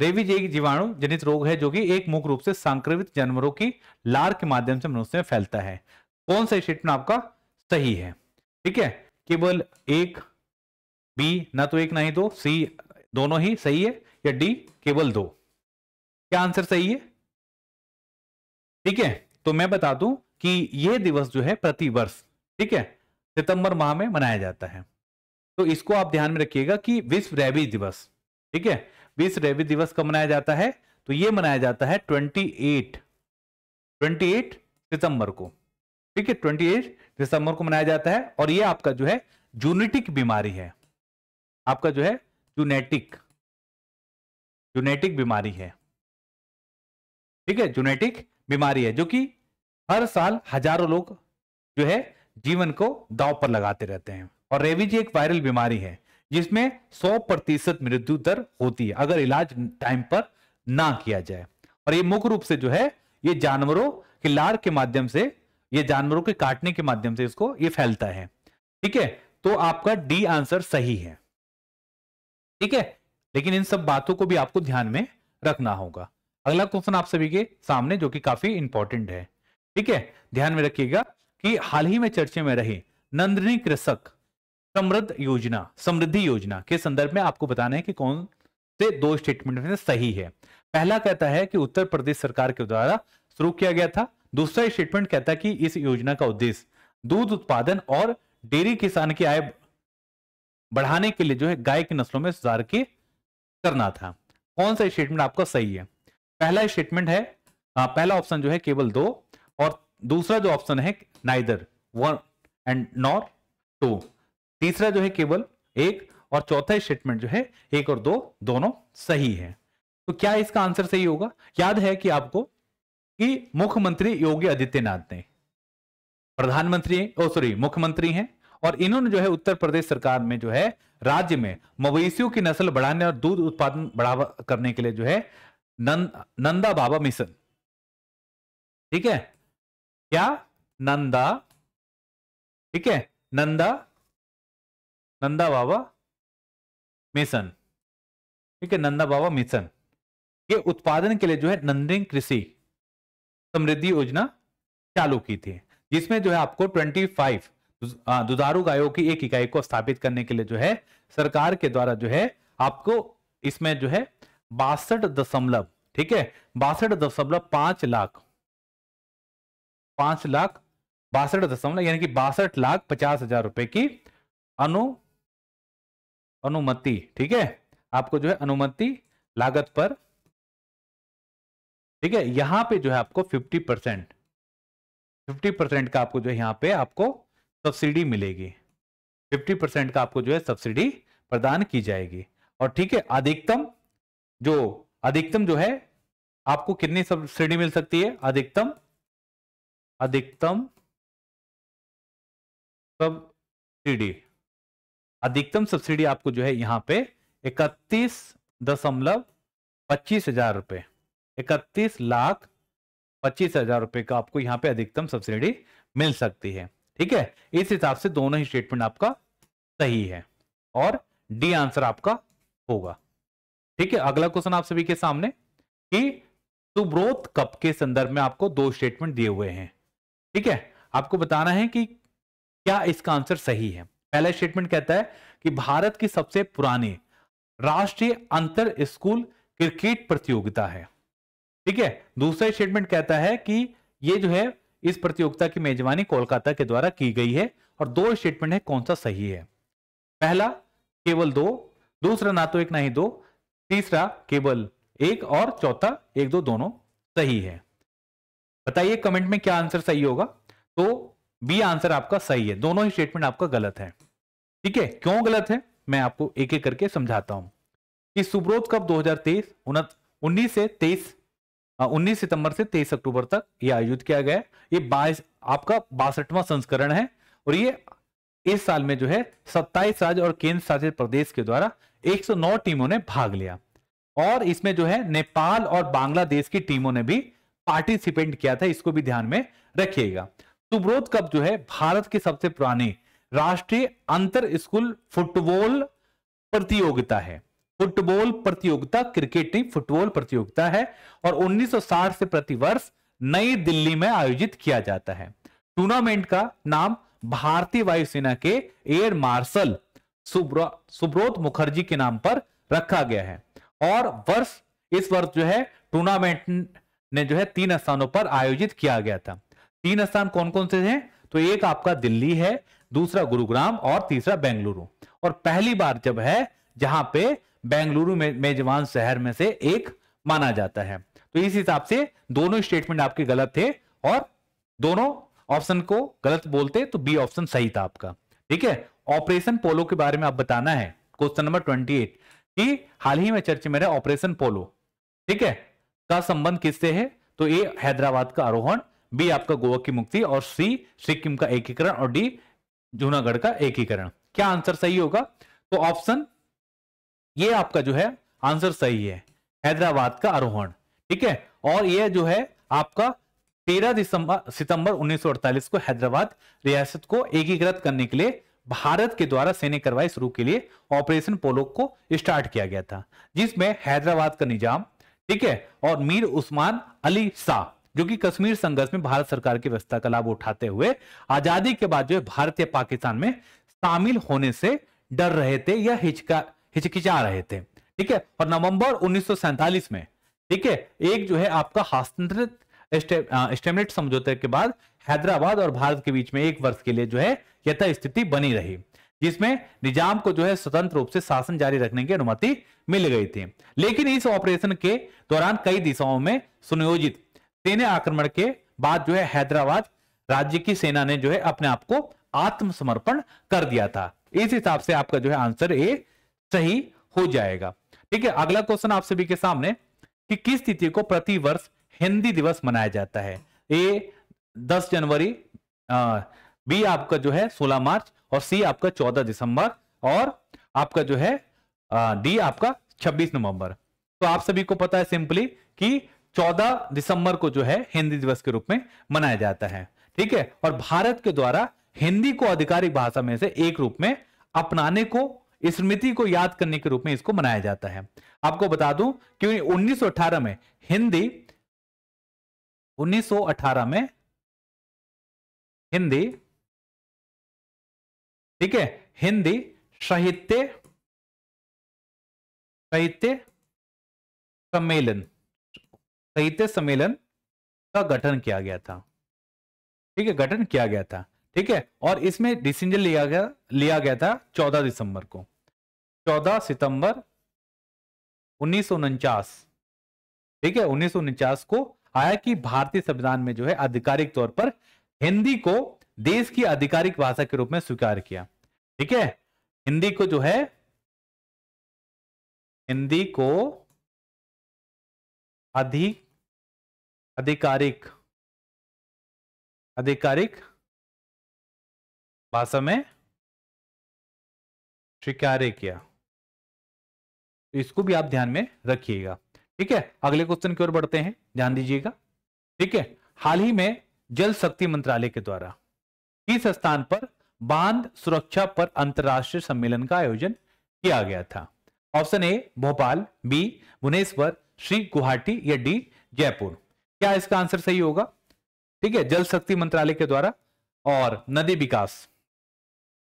रेबीज एक जीवाणु जनित रोग है जो कि एक मुख्य रूप से संक्रमित जानवरों की लार के माध्यम से मनुष्य में फैलता है कौन सा स्टेटमेंट आपका सही है ठीक है केवल एक बी ना तो एक ना ही दो सी दोनों ही सही है या डी केवल दो क्या आंसर सही है ठीक है तो मैं बता दूं कि यह दिवस जो है प्रतिवर्ष ठीक है सितंबर माह में मनाया जाता है तो इसको आप ध्यान में रखिएगा कि विश्व रेबीज दिवस ठीक है विश्व रेबी दिवस कब मनाया जाता है तो ये मनाया जाता है 28 28 सितंबर को ठीक है 28 दिसंबर को मनाया जाता है और ये आपका जो है जूनेटिक बीमारी है आपका जो है जूनेटिक जूनेटिक बीमारी है ठीक है जूनेटिक बीमारी है जो कि हर साल हजारों लोग जो है जीवन को दाव पर लगाते रहते हैं और रेबीज एक वायरल बीमारी है जिसमें 100 प्रतिशत मृत्यु दर होती है अगर इलाज टाइम पर ना किया जाए और ये मुख्य रूप से जो है ये जानवरों के लार के माध्यम से ये जानवरों के काटने के माध्यम से इसको ये फैलता है ठीक है तो आपका डी आंसर सही है ठीक है लेकिन इन सब बातों को भी आपको ध्यान में रखना होगा अगला क्वेश्चन आप सभी के सामने जो कि काफी इंपॉर्टेंट है ठीक है ध्यान में रखिएगा कि हाल ही में चर्चे में रही नंदनी कृषक समृद्ध योजना समृद्धि योजना के संदर्भ में आपको बताना है कि कौन से दो स्टेटमेंट में सही है पहला कहता है कि उत्तर प्रदेश सरकार के द्वारा शुरू किया गया था दूसरा स्टेटमेंट कहता है कि इस योजना का उद्देश्य दूध उत्पादन और डेयरी किसान की आय बढ़ाने के लिए जो है गाय की नस्लों में सुधार के करना था कौन सा स्टेटमेंट आपका सही है पहला स्टेटमेंट है आ, पहला ऑप्शन जो है केवल दो और दूसरा जो ऑप्शन है neither one and not two तीसरा जो है केवल एक और चौथा स्टेटमेंट जो है एक और दो दोनों सही है तो क्या इसका आंसर सही होगा याद है कि आपको कि मुख्यमंत्री योगी आदित्यनाथ ने प्रधानमंत्री ओ सॉरी मुख्यमंत्री हैं और इन्होंने जो है उत्तर प्रदेश सरकार में जो है राज्य में मवेशियों की नस्ल बढ़ाने और दूध उत्पादन बढ़ावा करने के लिए जो है नं, नंदा बाबा मिशन ठीक है क्या नंदा ठीक है नंदा नंदा बाबा मिशन ठीक है नंदा बाबा मिशन ये उत्पादन के लिए जो है नंदिंग कृषि समृद्धि योजना चालू की थी जिसमें जो है आपको 25 दुधारू गायों की एक इकाई को स्थापित करने के लिए जो है सरकार के द्वारा जो है आपको इसमें जो है बासठ दशमलव ठीक है बासठ दशमलव पांच लाख पांच लाख बासठ दशमलव यानी कि बासठ लाख पचास हजार रुपए की अनु अनुमति ठीक है आपको जो है अनुमति लागत पर ठीक है यहां पे जो है आपको 50 परसेंट फिफ्टी परसेंट का आपको जो है यहां पे आपको सब्सिडी मिलेगी फिफ्टी परसेंट का आपको जो है सब्सिडी प्रदान की जाएगी और ठीक है अधिकतम जो अधिकतम जो है आपको कितनी सब्सिडी मिल सकती है अधिकतम अधिकतम सब्सिडी अधिकतम सब्सिडी आपको जो है यहाँ पे इकतीस दशमलव पच्चीस हजार रुपये इकतीस लाख पच्चीस हजार रुपये का आपको यहाँ पे अधिकतम सब्सिडी मिल सकती है ठीक है इस हिसाब से दोनों ही स्टेटमेंट आपका सही है और डी आंसर आपका होगा ठीक है अगला क्वेश्चन आप सभी के सामने कि सुब्रोत कप के संदर्भ में आपको दो स्टेटमेंट दिए हुए हैं ठीक है आपको बताना है कि क्या इसका आंसर सही है पहला स्टेटमेंट कहता है कि भारत की सबसे पुरानी राष्ट्रीय अंतर स्कूल क्रिकेट प्रतियोगिता है ठीक है दूसरा स्टेटमेंट कहता है कि ये जो है इस प्रतियोगिता की मेजबानी कोलकाता के द्वारा की गई है और दो स्टेटमेंट है कौन सा सही है पहला केवल दो दूसरा ना तो एक ना ही दो तीसरा केवल एक और चौथा एक दो दोनों सही है बताइए कमेंट में क्या आंसर सही होगा तो बी आंसर आपका सही है दोनों ही स्टेटमेंट आपका गलत है ठीक है क्यों गलत है मैं आपको एक एक करके समझाता हूं कि सुब्रोत कप 2023 उन्नीस से 23 19 हाँ, सितंबर से 23 अक्टूबर तक यह आयोजित किया गया ये बाईस आपका बासठवा संस्करण है और ये इस साल में जो है सत्ताईस राज्य और केंद्र शासित प्रदेश के द्वारा 109 टीमों ने भाग लिया और इसमें जो है नेपाल और बांग्लादेश की टीमों ने भी पार्टिसिपेट किया था इसको भी ध्यान में रखिएगा सुब्रोत कप जो है भारत के सबसे पुराने राष्ट्रीय अंतर स्कूल फुटबॉल प्रतियोगिता है फुटबॉल प्रतियोगिता क्रिकेट नहीं फुटबॉल प्रतियोगिता है और 1960 से प्रतिवर्ष नई दिल्ली में आयोजित किया जाता है टूर्नामेंट का नाम भारतीय वायुसेना के एयर मार्शल सुब्रोत मुखर्जी के नाम पर रखा गया है और वर्ष इस वर्ष जो है टूर्नामेंट ने जो है तीन स्थानों पर आयोजित किया गया था तीन स्थान कौन कौन से हैं तो एक आपका दिल्ली है दूसरा गुरुग्राम और तीसरा बेंगलुरु और पहली बार जब है जहां पे बेंगलुरु में मेजबान शहर में से एक माना जाता है तो इस हिसाब से दोनों स्टेटमेंट आपके गलत थे और दोनों ऑप्शन को गलत बोलते तो बी ऑप्शन सही था आपका ठीक है ऑपरेशन पोलो के बारे में आप बताना है क्वेश्चन नंबर ट्वेंटी एट कि हाल ही में चर्चा में रहे ऑपरेशन पोलो ठीक है का संबंध किससे है तो ये हैदराबाद का आरोहण बी आपका गोवा की मुक्ति और सी सिक्किम का एकीकरण और डी जूनागढ़ का एकीकरण क्या आंसर सही होगा तो ऑप्शन ये आपका जो है आंसर सही है हैदराबाद का आरोहण ठीक है और यह जो है आपका 13 दिसंबर सितंबर 1948 को हैदराबाद रियासत को एकीकृत करने के लिए भारत के द्वारा सैनिक कार्रवाई शुरू के लिए ऑपरेशन पोलो को स्टार्ट किया गया था जिसमें हैदराबाद का निजाम ठीक है और मीर उस्मान अली शाह जो कि कश्मीर संघर्ष में भारत सरकार की व्यवस्था का लाभ उठाते हुए आजादी के बाद जो है भारतीय पाकिस्तान में शामिल होने से डर रहे थे या हिचका हिचकिचा रहे थे ठीक है और नवंबर उन्नीस में ठीक है एक जो है आपका हस्तांतरित स्टेमलेट समझौते के बाद हैदराबाद और भारत के बीच में एक वर्ष के लिए जो है यथास्थिति बनी रही जिसमें निजाम को जो है स्वतंत्र रूप से शासन जारी रखने की अनुमति मिल गई थी लेकिन इस ऑपरेशन के दौरान कई दिशाओं में सुनियोजित सेने आक्रमण के बाद जो है हैदराबाद राज्य की सेना ने जो है अपने आप को आत्मसमर्पण कर दिया था इस हिसाब से आपका जो है आंसर ए सही हो जाएगा ठीक है अगला क्वेश्चन आप सभी के सामने कि किस तिथि को प्रतिवर्ष हिंदी दिवस मनाया जाता है ए 10 जनवरी बी आपका जो है 16 मार्च और सी आपका 14 दिसंबर और आपका जो है डी आपका 26 नवंबर तो आप सभी को पता है सिंपली कि चौदह दिसंबर को जो है हिंदी दिवस के रूप में मनाया जाता है ठीक है और भारत के द्वारा हिंदी को आधिकारिक भाषा में से एक रूप में अपनाने को स्मृति को याद करने के रूप में इसको मनाया जाता है आपको बता दूं कि 1918 में हिंदी 1918 में हिंदी ठीक है हिंदी साहित्य साहित्य सम्मेलन साहित्य सम्मेलन का गठन किया गया था ठीक है गठन किया गया था ठीक है और इसमें डिसीजन लिया गया लिया गया था चौदह दिसंबर को चौदह सितंबर उन्नीस ठीक है उन्नीस को आया कि भारतीय संविधान में जो है आधिकारिक तौर पर हिंदी को देश की आधिकारिक भाषा के रूप में स्वीकार किया ठीक है हिंदी को जो है हिंदी को अधि आधिकारिक आधिकारिक भाषा में स्वीकार्य किया तो इसको भी आप ध्यान में रखिएगा ठीक है अगले क्वेश्चन की ओर बढ़ते हैं ध्यान दीजिएगा ठीक है हाल ही में जल शक्ति मंत्रालय के द्वारा किस स्थान पर बांध सुरक्षा पर अंतरराष्ट्रीय सम्मेलन का आयोजन किया गया था option A Bhopal B Bhubaneswar श्री गुवाहाटी या डी जयपुर क्या इसका आंसर सही होगा ठीक है जल शक्ति मंत्रालय के द्वारा और नदी विकास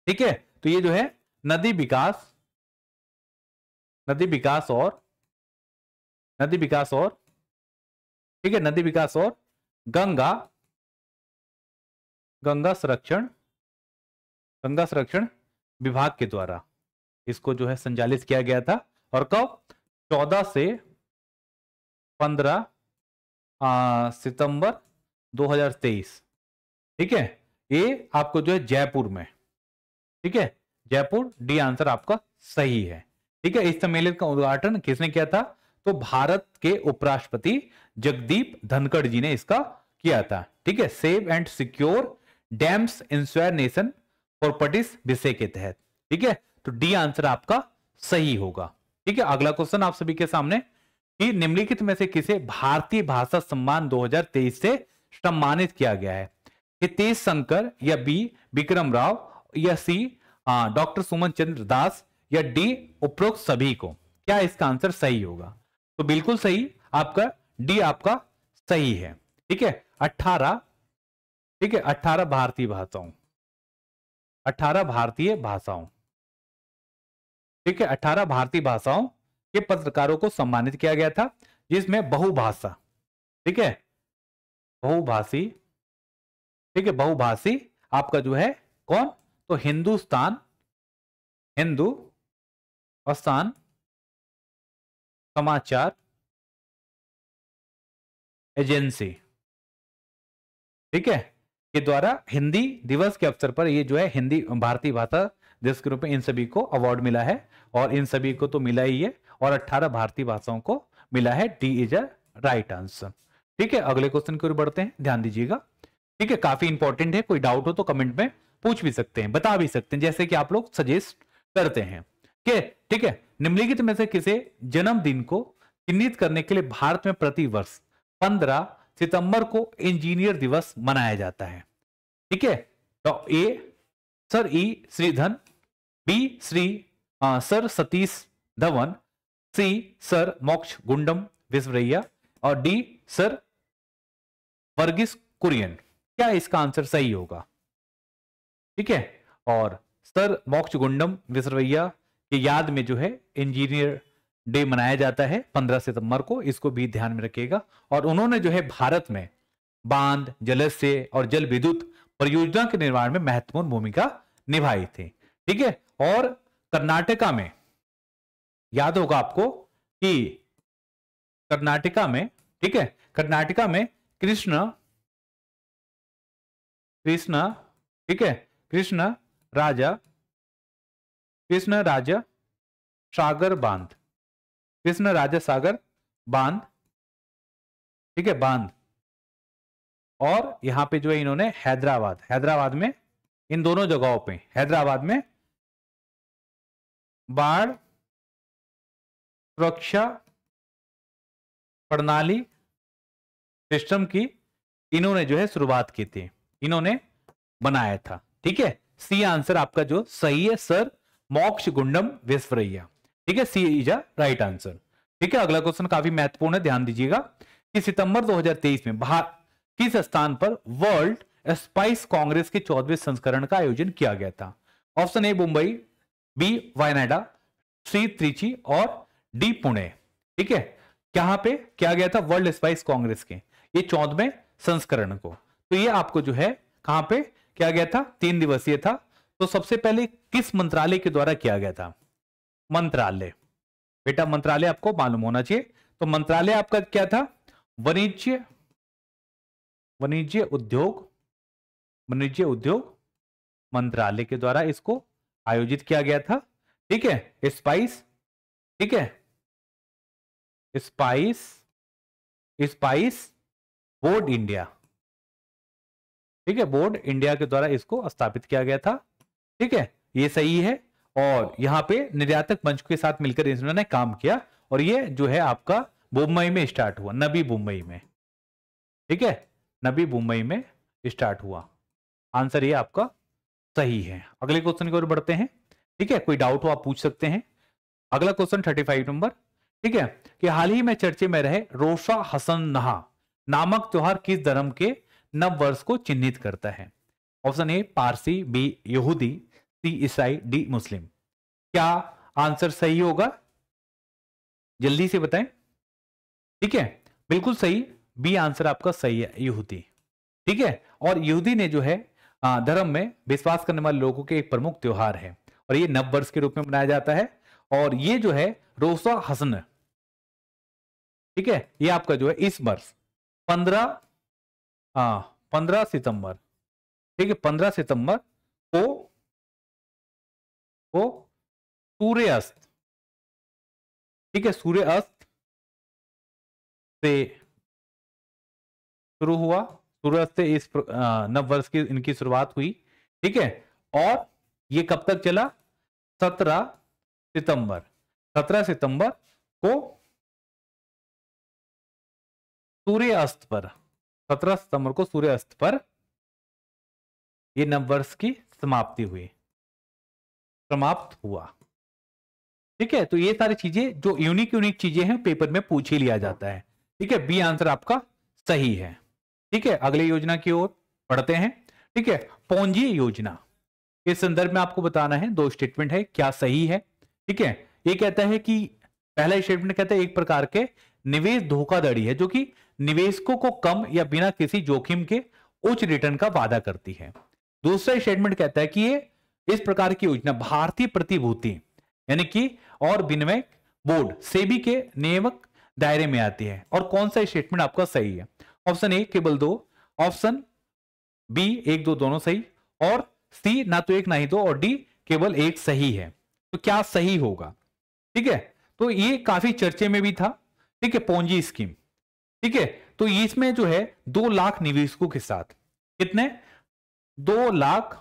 ठीक है तो ये जो है नदी विकास नदी विकास और नदी विकास और ठीक है नदी विकास और गंगा गंगा संरक्षण गंगा संरक्षण विभाग के द्वारा इसको जो है संचालित किया गया था और कब 14 से पंद्रह सितंबर 2023 ठीक है ये आपको जो है जयपुर में ठीक है जयपुर डी आंसर आपका सही है ठीक है इस सम्मेलन का उद्घाटन किसने किया था तो भारत के उपराष्ट्रपति जगदीप धनखड़ जी ने इसका किया था ठीक है safe and secure dams ensure nation properties विषय के तहत ठीक है तो डी आंसर आपका सही होगा ठीक है अगला क्वेश्चन आप सभी के सामने कि निम्नलिखित में से किसे भारतीय भाषा सम्मान 2023 से सम्मानित किया गया है हितेश शंकर या बी विक्रम राव या सी डॉक्टर सुमन चंद्र दास या डी उपरोक्त सभी को क्या इसका आंसर सही होगा तो बिल्कुल सही आपका डी आपका सही है ठीक है अठारह ठीक है अठारह भारतीय भाषाओं अठारह भारतीय भाषाओं ठीक है अठारह भारतीय भाषाओं के पत्रकारों को सम्मानित किया गया था जिसमें बहुभाषा ठीक है बहुभाषी ठीक है बहुभाषी आपका जो है कौन तो हिंदुस्तान हिंदू स्थान समाचार एजेंसी ठीक है के द्वारा हिंदी दिवस के अवसर पर ये जो है हिंदी भारतीय भाषा दिवस के रूप में इन सभी को अवार्ड मिला है और इन सभी को तो मिला ही है और 18 भारतीय भाषाओं को मिला है D is a right answer ठीक है अगले क्वेश्चन की ओर बढ़ते हैं ध्यान दीजिएगा ठीक है काफी इंपॉर्टेंट है कोई डाउट हो तो कमेंट में पूछ भी सकते हैं बता भी सकते हैं जैसे कि आप लोग सजेस्ट करते हैं के ठीक है निम्नलिखित में से किसे जन्मदिन को चिन्हित करने के लिए भारत में प्रति वर्ष पंद्रह सितंबर को इंजीनियर दिवस मनाया जाता है ठीक है तो A sir E Sreedharan B Shri आ, हाँ, sir Satish Dhawan C sir Mokshagundam Visvesvaraya और डी सर वर्गिस कुरियन क्या इसका आंसर सही होगा ठीक है और सर मोक्ष गुंडम विश्वरैया के याद में जो है इंजीनियर डे मनाया जाता है 15 सितंबर को इसको भी ध्यान में रखिएगा और उन्होंने जो है भारत में बांध जलस्य और जल विद्युत परियोजना के निर्माण में महत्वपूर्ण भूमिका निभाई थी ठीक है और कर्नाटका में याद होगा आपको कि कर्नाटका में ठीक है कर्नाटका में कृष्ण कृष्ण ठीक है कृष्ण राजा कृष्ण राजा सागर बांध कृष्ण राजा सागर बांध ठीक है बांध और यहां पे जो है इन्होंने हैदराबाद हैदराबाद में इन दोनों जगहों पे हैदराबाद में बाढ़ सुरक्षा प्रणाली सिस्टम की इन्होंने जो है शुरुआत की थी इन्होंने बनाया था ठीक है सी आंसर आपका जो सही है सर मोक्ष गुंडम विश्वरैया ठीक है C is a right answer ठीक है अगला क्वेश्चन काफी महत्वपूर्ण है ध्यान दीजिएगा कि सितंबर 2023 में भारत किस स्थान पर वर्ल्ड स्पाइस कांग्रेस के चौदवे संस्करण का आयोजन किया गया था option A Mumbai B Wayanad C Trichy और डी पुणे ठीक है यहां पे क्या गया था वर्ल्ड स्पाइस कांग्रेस के ये चौदवे संस्करण को तो ये आपको जो है कहां पे क्या गया था तीन दिवसीय था तो सबसे पहले किस मंत्रालय के द्वारा किया गया था मंत्रालय बेटा मंत्रालय आपको मालूम होना चाहिए तो मंत्रालय आपका क्या था वाणिज्य वाणिज्य उद्योग वाणिज्य उद्योग मंत्रालय के द्वारा इसको आयोजित किया गया था ठीक है स्पाइस ठीक है स्पाइस स्पाइस बोर्ड इंडिया ठीक है बोर्ड इंडिया के द्वारा इसको स्थापित किया गया था ठीक है ये सही है और यहां पे निर्यातक मंच के साथ मिलकर इन्होंने काम किया और ये जो है आपका मुंबई में स्टार्ट हुआ नबी मुंबई में ठीक है नबी मुंबई में स्टार्ट हुआ आंसर ये आपका सही है अगले क्वेश्चन की ओर बढ़ते हैं ठीक है कोई डाउट हो आप पूछ सकते हैं अगला क्वेश्चन थर्टी फाइव नंबर ठीक है कि हाल ही में चर्चे में रहे रोशा हसन नहा नामक त्योहार किस धर्म के नव वर्ष को चिन्हित करता है ऑप्शन ए पारसी बी यहूदी सी ईसाई डी मुस्लिम क्या आंसर सही होगा जल्दी से बताएं ठीक है बिल्कुल सही बी आंसर आपका सही है यहूदी ठीक है और यहूदी ने जो है धर्म में विश्वास करने वाले लोगों के एक प्रमुख त्योहार है और ये नव वर्ष के रूप में मनाया जाता है और ये जो है रोसा हसन ठीक है ये आपका जो है इस वर्ष पंद्रह हाँ पंद्रह सितंबर ठीक है पंद्रह सितंबर को को अस्त ठीक है सूर्य अस्त से शुरू हुआ सूर्यास्त से इस नव वर्ष की इनकी शुरुआत हुई ठीक है और ये कब तक चला सत्रह सितंबर सत्रह सितंबर को सूर्यास्त पर सत्रह सितंबर को सूर्यास्त पर ये नववर्ष की समाप्ति हुई समाप्त हुआ ठीक है तो ये सारी चीजें जो यूनिक यूनिक चीजें हैं पेपर में पूछ ही लिया जाता है ठीक है बी आंसर आपका सही है ठीक है अगले योजना की ओर पढ़ते हैं ठीक है पौंजी योजना के संदर्भ में आपको बताना है दो स्टेटमेंट है क्या सही है ठीक है ये कहता है कि पहला स्टेटमेंट कहता है एक प्रकार के निवेश धोखाधड़ी है जो कि निवेशकों को कम या बिना किसी जोखिम के उच्च रिटर्न का वादा करती है दूसरा स्टेटमेंट कहता है कि ये इस प्रकार की योजना भारतीय प्रतिभूति यानी कि और विनिमय बोर्ड सेबी के नियमक दायरे में आती है और कौन सा स्टेटमेंट आपका सही है ऑप्शन ए केवल दो ऑप्शन बी एक दो दोनों सही और सी ना तो एक ना ही दो और डी केवल एक सही है तो क्या सही होगा ठीक है तो ये काफी चर्चे में भी था ठीक है पोंजी स्कीम ठीक है तो इसमें जो है दो लाख निवेशकों के साथ कितने दो लाख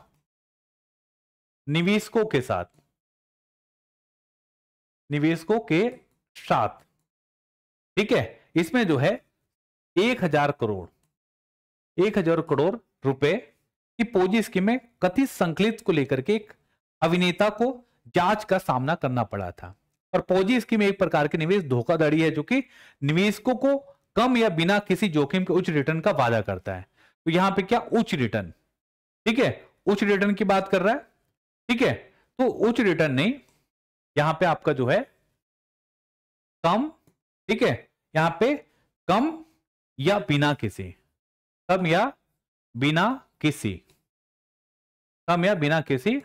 निवेशकों के साथ निवेशकों के साथ ठीक है इसमें जो है एक हजार करोड़ एक हजार करोड़ रुपए की पोजी स्कीम में कथित संकलित को लेकर के एक अभिनेता को जांच का सामना करना पड़ा था और पोजी स्कीम एक प्रकार के निवेश धोखाधड़ी है जो कि निवेशकों को कम या बिना किसी जोखिम के उच्च रिटर्न का वादा करता है तो यहां पे क्या उच्च रिटर्न ठीक है उच्च रिटर्न की बात कर रहा है ठीक है तो उच्च रिटर्न नहीं यहां पे आपका जो है कम ठीक है यहां पे कम या बिना किसी कम या बिना किसी कम या बिना किसी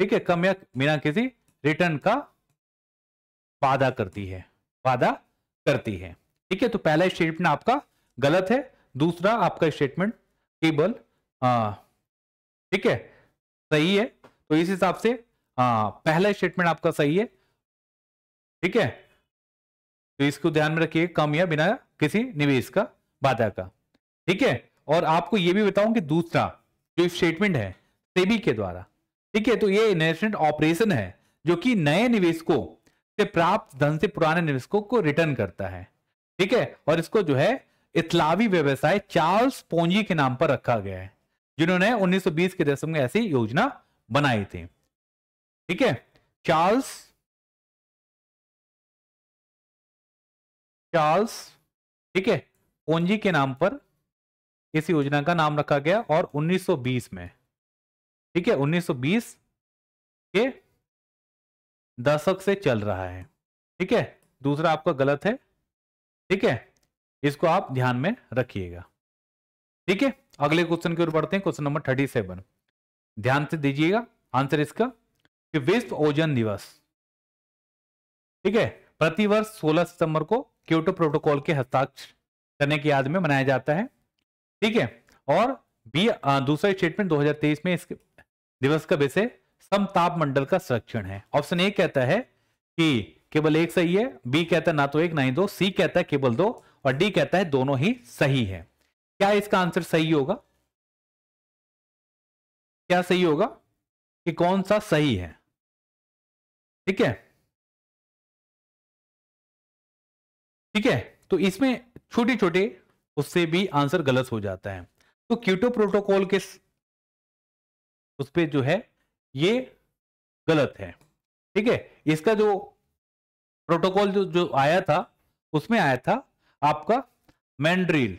ठीक है कम या बिना किसी रिटर्न का वादा करती है वादा करती है ठीक है तो पहला स्टेटमेंट आपका गलत है दूसरा आपका स्टेटमेंट केवल ठीक है सही है तो इस हिसाब से हाँ पहला स्टेटमेंट आपका सही है ठीक है तो इसको ध्यान में रखिए कम या बिना किसी निवेश का बाधा का ठीक है और आपको यह भी बताऊं कि दूसरा जो स्टेटमेंट है सेबी के द्वारा ठीक है तो ये इन्वेस्टमेंट ऑपरेशन है जो कि नए निवेश को से प्राप्त धन से पुराने निवेशकों को रिटर्न करता है ठीक है और इसको जो है इतलावी व्यवसाय चार्ल्स पोंजी के नाम पर रखा गया है जिन्होंने 1920 के दशक में ऐसी योजना बनाई थी ठीक है चार्ल्स चार्ल्स ठीक है पोंजी के नाम पर इस योजना का नाम रखा गया और 1920 में ठीक है 1920 के दशक से चल रहा है ठीक है दूसरा आपका गलत है ठीक है इसको आप ध्यान में रखिएगा ठीक है अगले क्वेश्चन की ओर बढ़ते हैं क्वेश्चन नंबर थर्टी सेवन ध्यान से दीजिएगा आंसर इसका कि विश्व ओजन दिवस ठीक है प्रतिवर्ष सोलह सितंबर को क्योटो प्रोटोकॉल के हस्ताक्षर करने की याद में मनाया जाता है ठीक है और बी दूसरा स्टेटमेंट 2023 में इस दिवस का विषय समताप मंडल का संरक्षण है ऑप्शन ए कहता है कि केवल एक सही है बी कहता है ना तो एक ना ही दो सी कहता है केवल दो और डी कहता है दोनों ही सही है क्या इसका आंसर सही होगा क्या सही होगा कि कौन सा सही है ठीक है ठीक है तो इसमें छोटे छोटे उससे भी आंसर गलत हो जाता है तो क्यूटो प्रोटोकॉल के उस पर जो है ये गलत है ठीक है इसका जो प्रोटोकॉल जो जो आया था उसमें आया था आपका मैंड्रील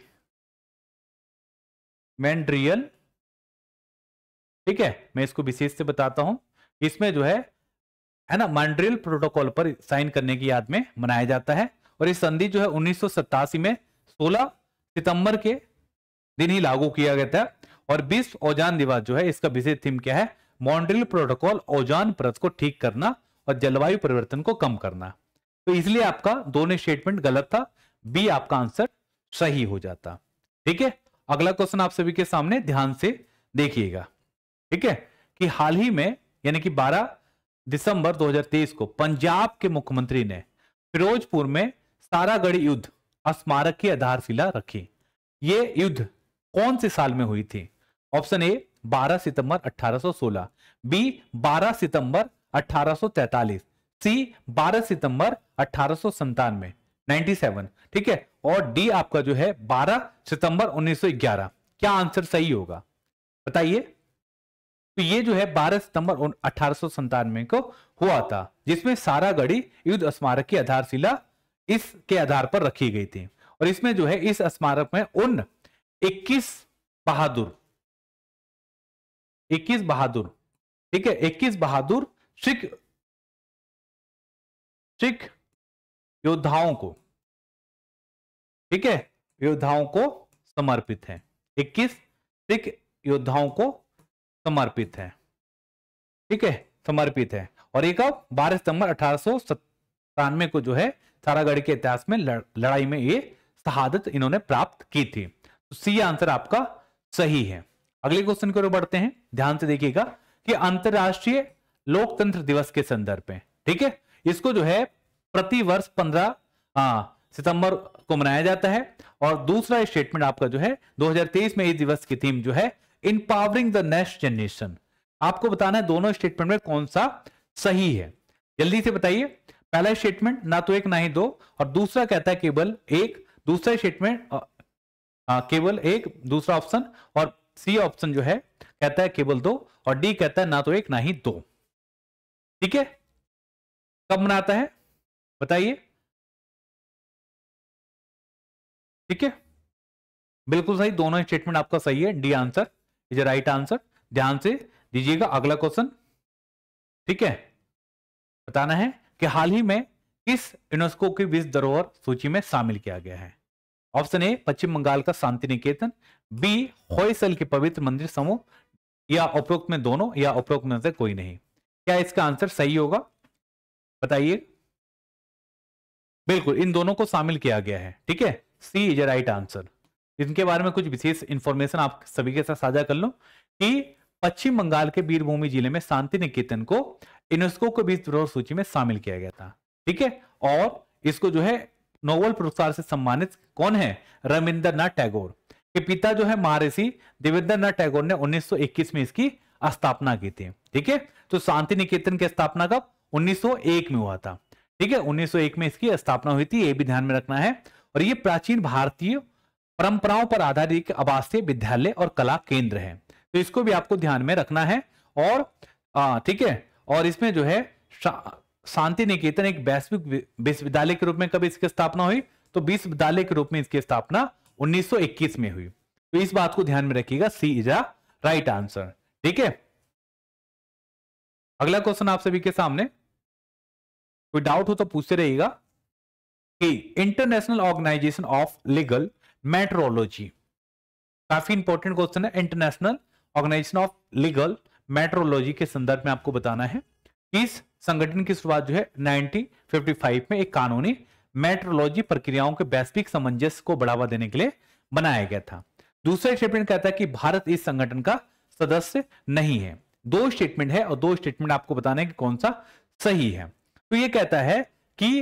मैंड्रियल ठीक है मैं इसको विशेष से बताता हूं इसमें जो है है ना मैंड्रियल प्रोटोकॉल पर साइन करने की याद में मनाया जाता है और इस संधि जो है उन्नीस में 16 सितंबर के दिन ही लागू किया गया था और विश्व औजान दिवस जो है इसका विशेष थीम क्या है मॉन्ड्रिल प्रोटोकॉल ओजान परत को ठीक करना और जलवायु परिवर्तन को कम करना तो इसलिए आपका दोनों स्टेटमेंट गलत था बी आपका आंसर सही हो जाता ठीक है अगला क्वेश्चन आप सभी के सामने ध्यान से देखिएगा ठीक है कि हाल ही में यानी कि 12 दिसंबर 2023 को पंजाब के मुख्यमंत्री ने फिरोजपुर में सारागढ़ युद्ध स्मारक की आधारशिला रखी ये युद्ध कौन से साल में हुई थी ऑप्शन ए 12 सितंबर 1816 बी 12 सितंबर 1843 सी 12 सितंबर अठारह सो ठीक है और डी आपका जो है 12 सितंबर 1911 क्या आंसर सही होगा बताइए तो ये जो है 12 सितंबर अठारह को हुआ था जिसमें सारा गढ़ी युद्ध स्मारक की आधारशिला इसके आधार पर रखी गई थी और इसमें जो है इस स्मारक में उन 21 बहादुर इक्कीस बहादुर ठीक है इक्कीस बहादुर सिख सिख योद्धाओं को ठीक है योद्धाओं को समर्पित है इक्कीस सिख योद्धाओं को समर्पित है ठीक है समर्पित है और ये अब बारह सितंबर अठारह को जो है सारागढ़ के इतिहास में लड़, लड़ाई में ये शहादत इन्होंने प्राप्त की थी तो सी आंसर आपका सही है अगले क्वेश्चन की ओर बढ़ते हैं ध्यान से देखिएगा कि अंतर्राष्ट्रीय लोकतंत्र दिवस के संदर्भ में ठीक है इसको जो है प्रतिवर्ष पंद्रह सितंबर को मनाया जाता है और दूसरा स्टेटमेंट आपका जो है 2023 में इस दिवस की थीम जो है इनपावरिंग द नेक्स्ट जनरेशन आपको बताना है दोनों स्टेटमेंट में कौन सा सही है जल्दी से बताइए पहला स्टेटमेंट ना तो एक ना ही दो और दूसरा कहता है केवल एक दूसरा स्टेटमेंट केवल एक दूसरा ऑप्शन और सी ऑप्शन जो है कहता है केवल दो और डी कहता है ना तो एक ना ही दो ठीक है कब मनाता है बताइए ठीक है बिल्कुल सही दोनों स्टेटमेंट आपका सही है D answer is right answer ध्यान से दीजिएगा अगला क्वेश्चन ठीक है बताना है कि हाल ही में किस यूनेस्को की विश्व धरोहर सूची में शामिल किया गया है ऑप्शन ए पश्चिम बंगाल का शांति निकेतन बी होयसल के पवित्र मंदिर समूह या उपरोक्त में दोनों या उपरोक्त में से कोई नहीं क्या इसका आंसर सही होगा बताइए बिल्कुल इन दोनों को शामिल किया गया है ठीक है सी इज राइट आंसर इनके बारे में कुछ विशेष इंफॉर्मेशन आप सभी के साथ साझा कर लो कि पश्चिम बंगाल के बीरभूमि जिले में शांति निकेतन को यूनेस्को के बीच सूची में शामिल किया गया था ठीक है और इसको जो है नोबल पुरस्कार से सम्मानित कौन है रविंद्र नाथ टैगोर के पिता जो है महारिषि देवेंद्र नाथ टैगोर ने 1921 में इसकी स्थापना की थी ठीक है तो शांति निकेतन की स्थापना कब 1901 में हुआ था ठीक है 1901 में इसकी स्थापना हुई थी ये भी ध्यान में रखना है और ये प्राचीन भारतीय परंपराओं पर आधारित आवासीय विद्यालय और कला केंद्र है तो इसको भी आपको ध्यान में रखना है और ठीक है और इसमें जो है शांति निकेतन एक वैश्विक विश्वविद्यालय के रूप में कब इसकी स्थापना हुई तो विश्वविद्यालय के रूप में इसकी स्थापना 1921 में हुई तो इस बात को ध्यान में रखिएगा C is a right answer ठीक है अगला क्वेश्चन आप सभी के सामने कोई डाउट हो तो पूछते रहिएगा कि international organisation of legal metrology काफी इंपॉर्टेंट क्वेश्चन है international organisation of legal metrology के संदर्भ में आपको बताना है किस संगठन की शुरुआत जो है 1955 में एक कानूनी मेट्रोलॉजी प्रक्रियाओं के वैश्विक सामंजस्य को बढ़ावा देने के लिए बनाया गया था दूसरा स्टेटमेंट कहता है कि भारत इस संगठन का सदस्य नहीं है दो स्टेटमेंट है और दो स्टेटमेंट आपको बताने कि कौन सा सही है तो ये कहता है कि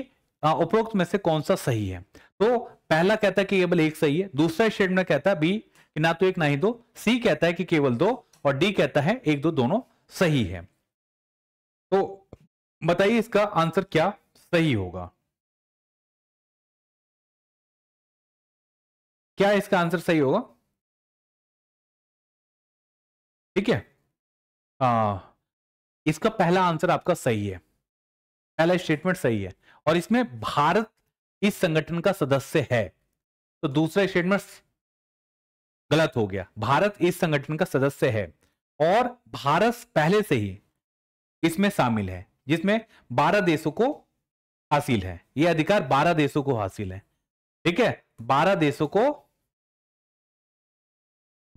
उपरोक्त में से कौन सा सही है तो पहला कहता है कि केवल एक सही है दूसरा स्टेटमेंट कहता है बी कि ना तो एक ना ही दो सी कहता है कि केवल दो और डी कहता है एक दो दोनों सही है तो बताइए इसका आंसर क्या सही होगा क्या इसका आंसर सही होगा ठीक है आ, इसका पहला आंसर आपका सही है पहला स्टेटमेंट सही है और इसमें भारत इस संगठन का सदस्य है तो दूसरा स्टेटमेंट गलत हो गया भारत इस संगठन का सदस्य है और भारत पहले से ही इसमें शामिल है जिसमें 12 देशों को हासिल है यह अधिकार 12 देशों को हासिल है ठीक है 12 देशों को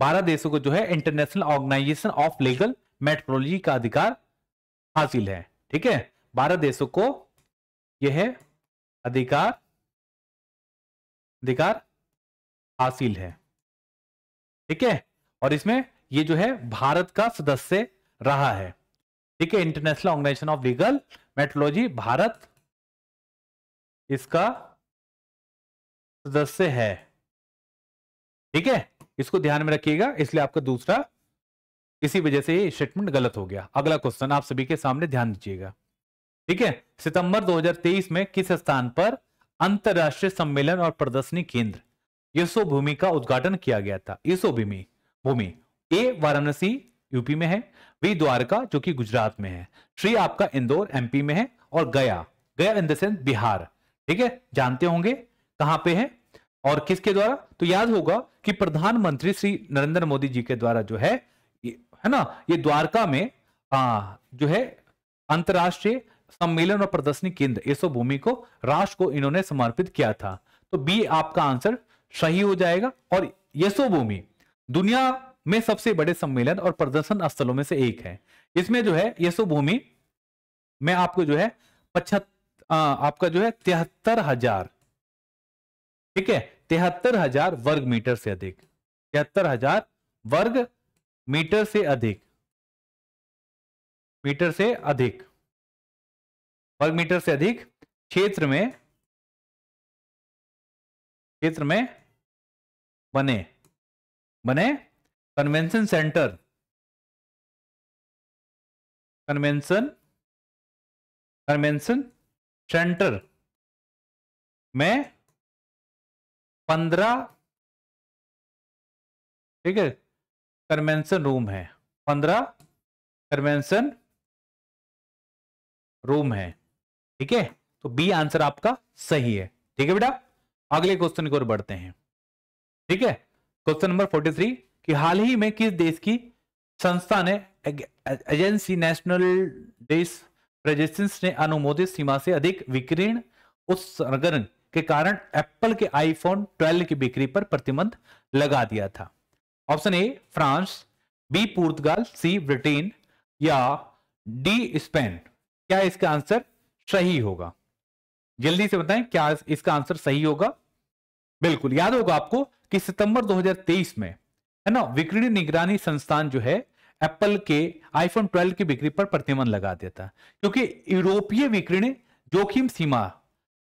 12 देशों को जो है international organisation of legal metrology का अधिकार हासिल है ठीक है 12 देशों को यह अधिकार अधिकार हासिल है ठीक है और इसमें ये जो है भारत का सदस्य रहा है ठीक है international organisation of legal metrology Bharat इसका सदस्य है ठीक है इसको ध्यान में रखिएगा इसलिए आपका दूसरा इसी वजह से ये स्टेटमेंट गलत हो गया अगला क्वेश्चन आप सभी के सामने ध्यान दीजिएगा ठीक है सितंबर 2023 में किस स्थान पर अंतरराष्ट्रीय सम्मेलन और प्रदर्शनी केंद्र यशो भूमि का उद्घाटन किया गया था यशो भूमि भूमि ए वाराणसी यूपी में है वी द्वारका जो कि गुजरात में है श्री आपका इंदौर एमपी में है और गया गया इन देंस बिहार ठीक है जानते होंगे कहां पे है और किसके द्वारा तो याद होगा कि प्रधानमंत्री श्री नरेंद्र मोदी जी के द्वारा जो है है ना ये द्वारका में आ, जो है अंतर्राष्ट्रीय सम्मेलन और प्रदर्शनी केंद्र इसो भूमि को राष्ट्र को इन्होंने समर्पित किया था तो बी आपका आंसर सही हो जाएगा और यशो भूमि दुनिया में सबसे बड़े सम्मेलन और प्रदर्शन स्थलों में से एक है इसमें जो है यशो भूमि में आपको जो है पचहत्तर आपका जो है तिहत्तर हजार ठीक है तिहत्तर हजार वर्ग मीटर से अधिक तिहत्तर हजार वर्ग मीटर से अधिक मीटर से अधिक वर्ग मीटर से अधिक क्षेत्र में क्षेत्र में बने बने convention centre convention convention centre में पंद्रह ठीक है कन्वेंशन रूम है पंद्रह कन्वेंशन रूम है ठीक है तो बी आंसर आपका सही है ठीक है बेटा अगले क्वेश्चन की ओर बढ़ते हैं ठीक है क्वेश्चन नंबर फोर्टी थ्री कि हाल ही में किस देश की संस्था ने एजेंसी नेशनल डेस रेजिस्टेंस ने अनुमोदित सीमा से अधिक विकिरण उत्सर्जन के कारण एप्पल के आईफोन 12 की बिक्री पर प्रतिबंध लगा दिया था option A France B Portugal C Britain या डी स्पेन क्या इसका आंसर सही होगा जल्दी से बताएं क्या इसका आंसर सही होगा बिल्कुल याद होगा आपको कि सितंबर 2023 में है ना विक्री निगरानी संस्थान जो है एप्पल के आईफोन 12 की बिक्री पर प्रतिबंध लगा देता क्योंकि यूरोपीय विक्री जोखिम सीमा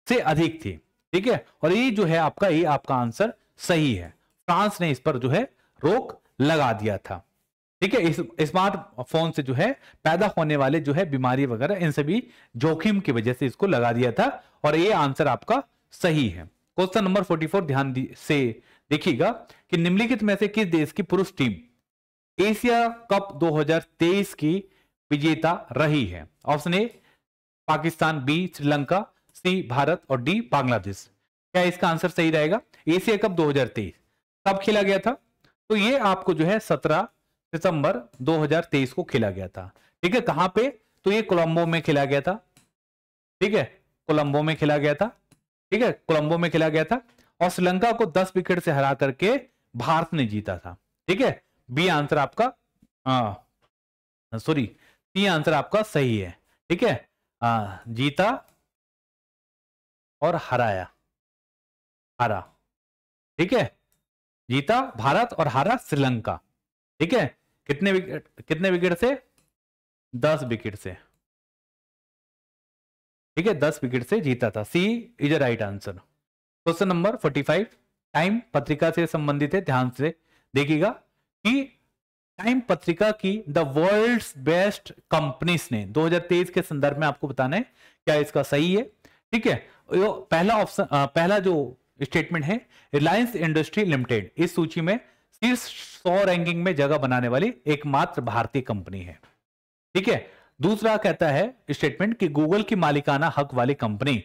से अधिक थी ठीक है और ये जो है आपका ये आपका आंसर सही है फ्रांस ने इस पर जो है रोक लगा दिया था ठीक है इस स्मार्टफोन से जो है पैदा होने वाले जो है बीमारी वगैरह इन सभी जोखिम की वजह से इसको लगा दिया था और ये आंसर आपका सही है क्वेश्चन नंबर 44 ध्यान से देखिएगा कि निम्नलिखित में से किस देश की पुरुष टीम एशिया कप 2023 की विजेता रही है option A Pakistan B Sri Lanka C Bharat और डी बांग्लादेश क्या इसका आंसर सही रहेगा एशिया कप 2023 कब खेला गया था तो ये आपको जो है 17 सितंबर 2023 को खेला गया था ठीक है कहां पे तो ये कोलंबो में खेला गया था ठीक है कोलंबो में खेला गया था ठीक है कोलंबो में खेला गया था और श्रीलंका को दस विकेट से हरा करके भारत ने जीता था ठीक है बी आंसर आपका सॉरी सी आंसर आपका सही है ठीक है आ, जीता और हराया हरा ठीक है जीता भारत और हारा श्रीलंका ठीक है कितने विकेट कितने विकेट से दस विकेट से ठीक है दस विकेट से जीता था C is a right answer question number 45 Time पत्रिका से संबंधित है ध्यान से देखिएगा कि टाइम पत्रिका की द वर्ल्ड बेस्ट कंपनीज ने 2023 के संदर्भ में आपको बताना है क्या इसका सही है ठीक है पहला ऑप्शन पहला जो स्टेटमेंट है रिलायंस इंडस्ट्री लिमिटेड इस सूची में शीर्ष सौ रैंकिंग में जगह बनाने वाली एकमात्र भारतीय कंपनी है ठीक है दूसरा कहता है स्टेटमेंट कि गूगल की मालिकाना हक वाली कंपनी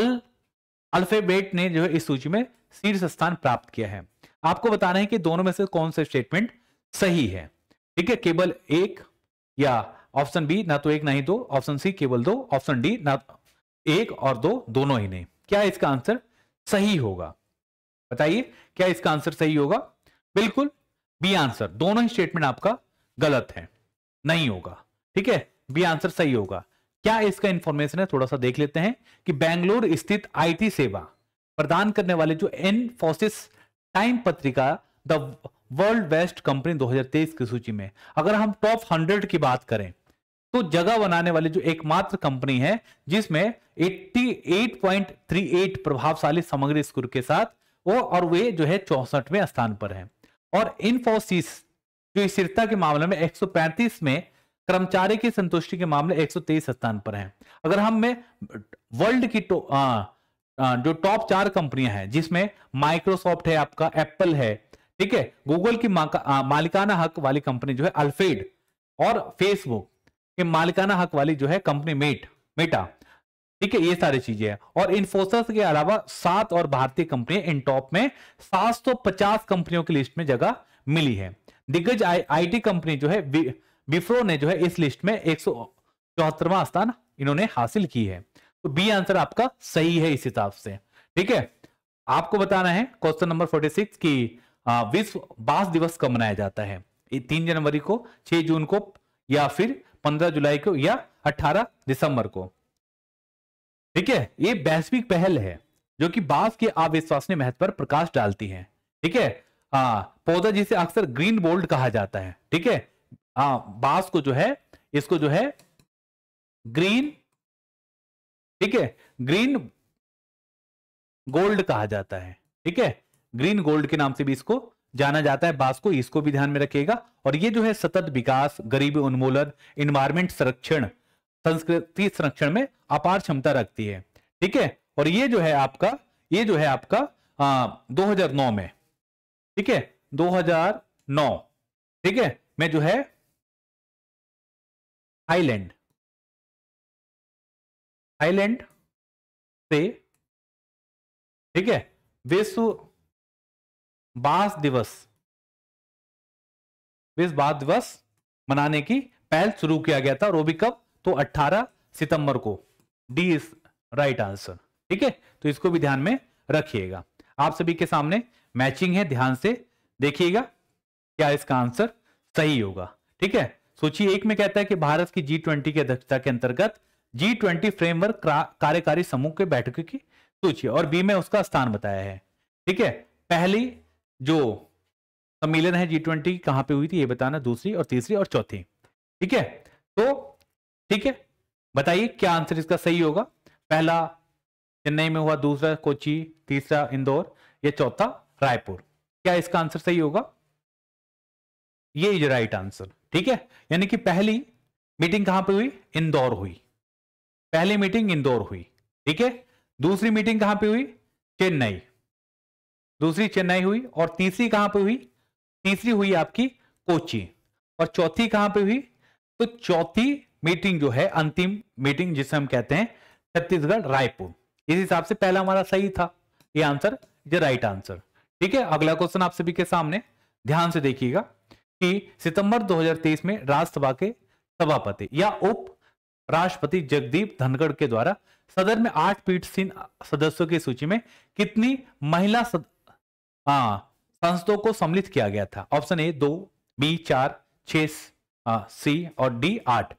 अल अल्फेबेट ने जो है इस सूची में शीर्ष स्थान प्राप्त किया है आपको बताना है कि दोनों में से कौन सा स्टेटमेंट सही है ठीक है केवल एक या ऑप्शन बी ना तो एक ना ही दो ऑप्शन सी केवल दो ऑप्शन डी ना एक और दो दोनों ही नहीं क्या इसका आंसर सही होगा बताइए क्या इसका आंसर सही होगा बिल्कुल बी आंसर दोनों ही स्टेटमेंट आपका गलत है नहीं होगा ठीक है बी आंसर सही होगा क्या इसका इंफॉर्मेशन है थोड़ा सा देख लेते हैं कि बैंगलोर स्थित आईटी सेवा प्रदान करने वाले जो एनफोसिस टाइम पत्रिका द वर्ल्ड बेस्ट कंपनी 2023 की सूची में अगर हम टॉप 100 की बात करें तो जगह बनाने वाली जो एकमात्र कंपनी है जिसमें 88.38 प्रभावशाली सामग्री स्कोर के साथ वो और वे जो है चौसठवें स्थान पर है और इन्फोसिस जो स्थिरता के मामले में एक में कर्मचारी की संतुष्टि के मामले एक स्थान पर है अगर हम में वर्ल्ड की तो, आ, आ, जो टॉप चार कंपनियां हैं जिसमें माइक्रोसॉफ्ट है आपका एप्पल है ठीक है गूगल की मालिकाना हक वाली कंपनी जो है अल्फेड और फेसबुक के मालिकाना हक वाली जो है कंपनी मेट मेटा ठीक है ये सारी चीजें हैं और इन्फोसिस के अलावा सात और भारतीय कंपनियां इन टॉप में पचास कंपनियों की लिस्ट में जगह मिली है दिग्गज आईटी कंपनी जो है बिफ्रो ने जो है इस लिस्ट में एक चौहत्तरवा स्थान इन्होंने हासिल की है तो बी आंसर आपका सही है इस हिसाब से ठीक है आपको बताना है क्वेश्चन नंबर 46 की विश्व बास दिवस कब मनाया जाता है तीन जनवरी को छह जून को या फिर पंद्रह जुलाई को या अठारह दिसंबर को ठीक है ये वैश्विक पहल है जो कि बांस के अविश्वासनीय महत्व पर प्रकाश डालती है ठीक है पौधा जिसे अक्सर ग्रीन बोल्ड कहा जाता है ठीक है हाँ बांस को जो है इसको जो है ग्रीन ठीक है ग्रीन गोल्ड कहा जाता है ठीक है ग्रीन गोल्ड के नाम से भी इसको जाना जाता है बांस को इसको भी ध्यान में रखिएगा और ये जो है सतत विकास गरीबी उन्मूलन इन्वायरमेंट संरक्षण संस्कृति संरक्षण में अपार क्षमता रखती है ठीक है और ये जो है आपका ये जो है आपका आ, 2009 में ठीक है 2009 ठीक है मैं जो है थाईलैंड थाईलैंड से ठीक है विश्व बास दिवस विश्व बास दिवस मनाने की पहल शुरू किया गया था रोबी भी कब तो 18 सितंबर को डी इज राइट आंसर ठीक है तो इसको भी ध्यान में रखिएगा आप सभी के सामने मैचिंग है ध्यान से देखिएगा क्या इसका आंसर सही होगा ठीक है सूची एक में कहता है कि भारत की जी ट्वेंटी की अध्यक्षता के अंतर्गत जी ट्वेंटी फ्रेमवर्क कार्यकारी समूह के बैठक की सूची और बी में उसका स्थान बताया है ठीक है पहली जो सम्मेलन है जी ट्वेंटी कहां पर हुई थी ये बताना दूसरी और तीसरी और चौथी ठीक है तो ठीक है बताइए क्या आंसर इसका सही होगा पहला चेन्नई में हुआ दूसरा कोची तीसरा इंदौर या चौथा रायपुर क्या इसका आंसर सही होगा ये इज राइट आंसर ठीक है यानी कि पहली मीटिंग कहां पे हुई इंदौर हुई पहली मीटिंग इंदौर हुई ठीक है दूसरी मीटिंग कहां पे हुई चेन्नई दूसरी चेन्नई हुई और तीसरी कहां पे हुई तीसरी हुई आपकी कोची और चौथी कहां पे हुई तो चौथी मीटिंग जो है अंतिम मीटिंग जिसे हम कहते हैं छत्तीसगढ़ रायपुर इस हिसाब से पहला हमारा सही था ये आंसर ये राइट आंसर ठीक है अगला क्वेश्चन आप सभी के सामने ध्यान से देखिएगा कि सितंबर 2023 में राज्यसभा के सभापति या उप राष्ट्रपति जगदीप धनखड़ के द्वारा सदन में आठ पीठसीन सदस्यों की सूची में कितनी महिला सद... हाँ, संस्थों को सम्मिलित किया गया था ऑप्शन ए दो बी चार हाँ, सी और डी आठ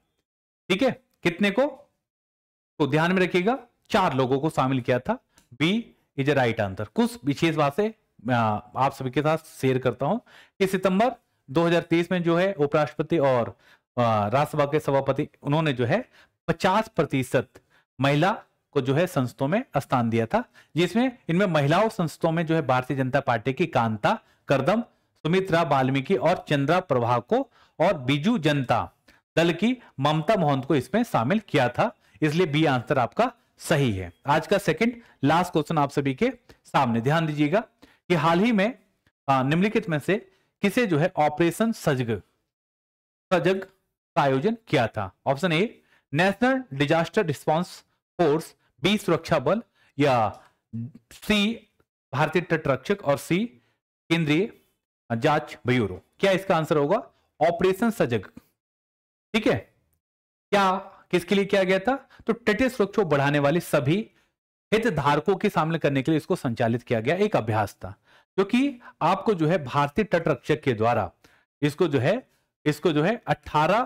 ठीक है कितने को तो ध्यान में रखिएगा चार लोगों को शामिल किया था बी इज राइट आंसर कुछ विशेष बात से आप सभी के साथ शेयर करता हूं कि सितंबर 2030 में जो है उपराष्ट्रपति और राज्यसभा के सभापति उन्होंने जो है 50 प्रतिशत महिला को जो है संस्थों में स्थान दिया था जिसमें इनमें महिलाओं संस्थों में जो है भारतीय जनता पार्टी की कांता करदम सुमित्रा बाल्मीकि और चंद्रा प्रभा को और बीजू जनता दल की ममता मोहन को इसमें शामिल किया था इसलिए बी आंसर आपका सही है आज का सेकंड लास्ट क्वेश्चन आप सभी के सामने ध्यान दीजिएगा कि हाल ही में निम्नलिखित में से किसे जो है ऑपरेशन सजग सजग का आयोजन किया था option A national disaster response force B सुरक्षा बल या सी भारतीय तटरक्षक और सी केंद्रीय जांच ब्यूरो क्या इसका आंसर होगा ऑपरेशन सजग ठीक है क्या किसके लिए किया गया था तो तटीय सुरक्षा बढ़ाने वाले सभी हितधारकों के सामने करने के लिए इसको संचालित किया गया एक अभ्यास था क्योंकि आपको जो है भारतीय तट रक्षक के द्वारा इसको जो है इसको जो है 18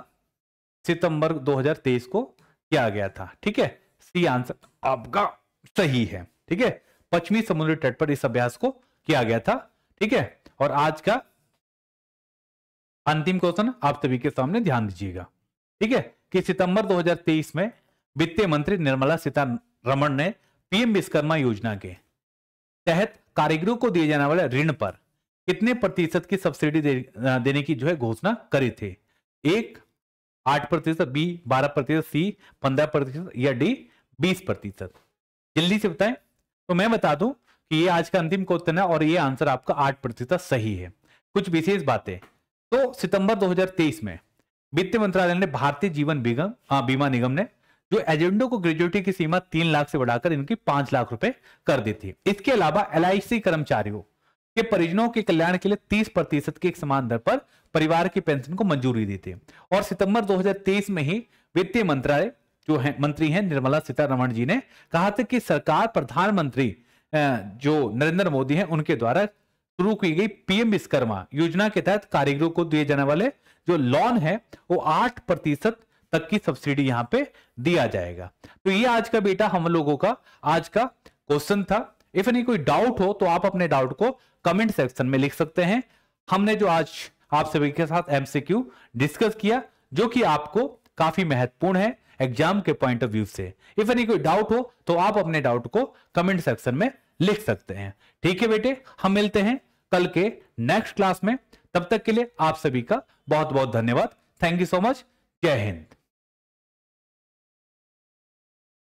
सितंबर 2023 को किया गया था ठीक है सी आंसर आपका सही है ठीक है पश्चिमी समुद्री तट पर इस अभ्यास को किया गया था ठीक है और आज का अंतिम क्वेश्चन आप सभी के सामने ध्यान दीजिएगा ठीक है कि सितंबर 2023 में वित्त मंत्री निर्मला सीतारमण ने पीएम विश्वकर्मा योजना के तहत कारीगरों को दिए जाने वाले ऋण पर कितने प्रतिशत की सब्सिडी दे, देने की जो है घोषणा करी थे एक आठ प्रतिशत बी बारह प्रतिशत सी पंद्रह प्रतिशत या डी बीस प्रतिशत जल्दी से बताएं तो मैं बता दूं कि ये आज का अंतिम क्वेश्चन है और ये आंसर आपका आठ प्रतिशत सही है कुछ विशेष बातें तो सितंबर 2023 में वित्त मंत्रालय ने भारतीय जीवन बीमा निगम ने जो एजेंडो को ग्रेजुएटी की सीमा तीन लाख से बढ़ाकर इनकी पांच लाख रुपए कर दी थी इसके अलावा एल कर्मचारियों के परिजनों के कल्याण के लिए 30 प्रतिशत की एक समान दर पर परिवार की पेंशन को मंजूरी दी थी और सितंबर 2023 में ही वित्तीय मंत्रालय जो है मंत्री हैं निर्मला सीतारमण जी ने कहा था कि सरकार प्रधानमंत्री जो नरेंद्र मोदी हैं उनके द्वारा शुरू की गई पीएम विश्वकर्मा योजना के तहत कारीगरों को दिए जाने वाले जो लोन है वो आठ प्रतिशत तक की सब्सिडी यहाँ पे दिया जाएगा तो ये आज का बेटा हम लोगों का आज का क्वेश्चन था इफ एनी कोई डाउट हो तो आप अपने डाउट को कमेंट सेक्शन में लिख सकते हैं हमने जो आज आप सभी के साथ एमसीक्यू डिस्कस किया जो कि आपको काफी महत्वपूर्ण है एग्जाम के पॉइंट ऑफ व्यू से इफ एनी कोई डाउट हो तो आप अपने डाउट को कमेंट सेक्शन में लिख सकते हैं ठीक है बेटे हम मिलते हैं कल के नेक्स्ट क्लास में तब तक के लिए आप सभी का बहुत बहुत धन्यवाद थैंक यू सो मच जय हिंद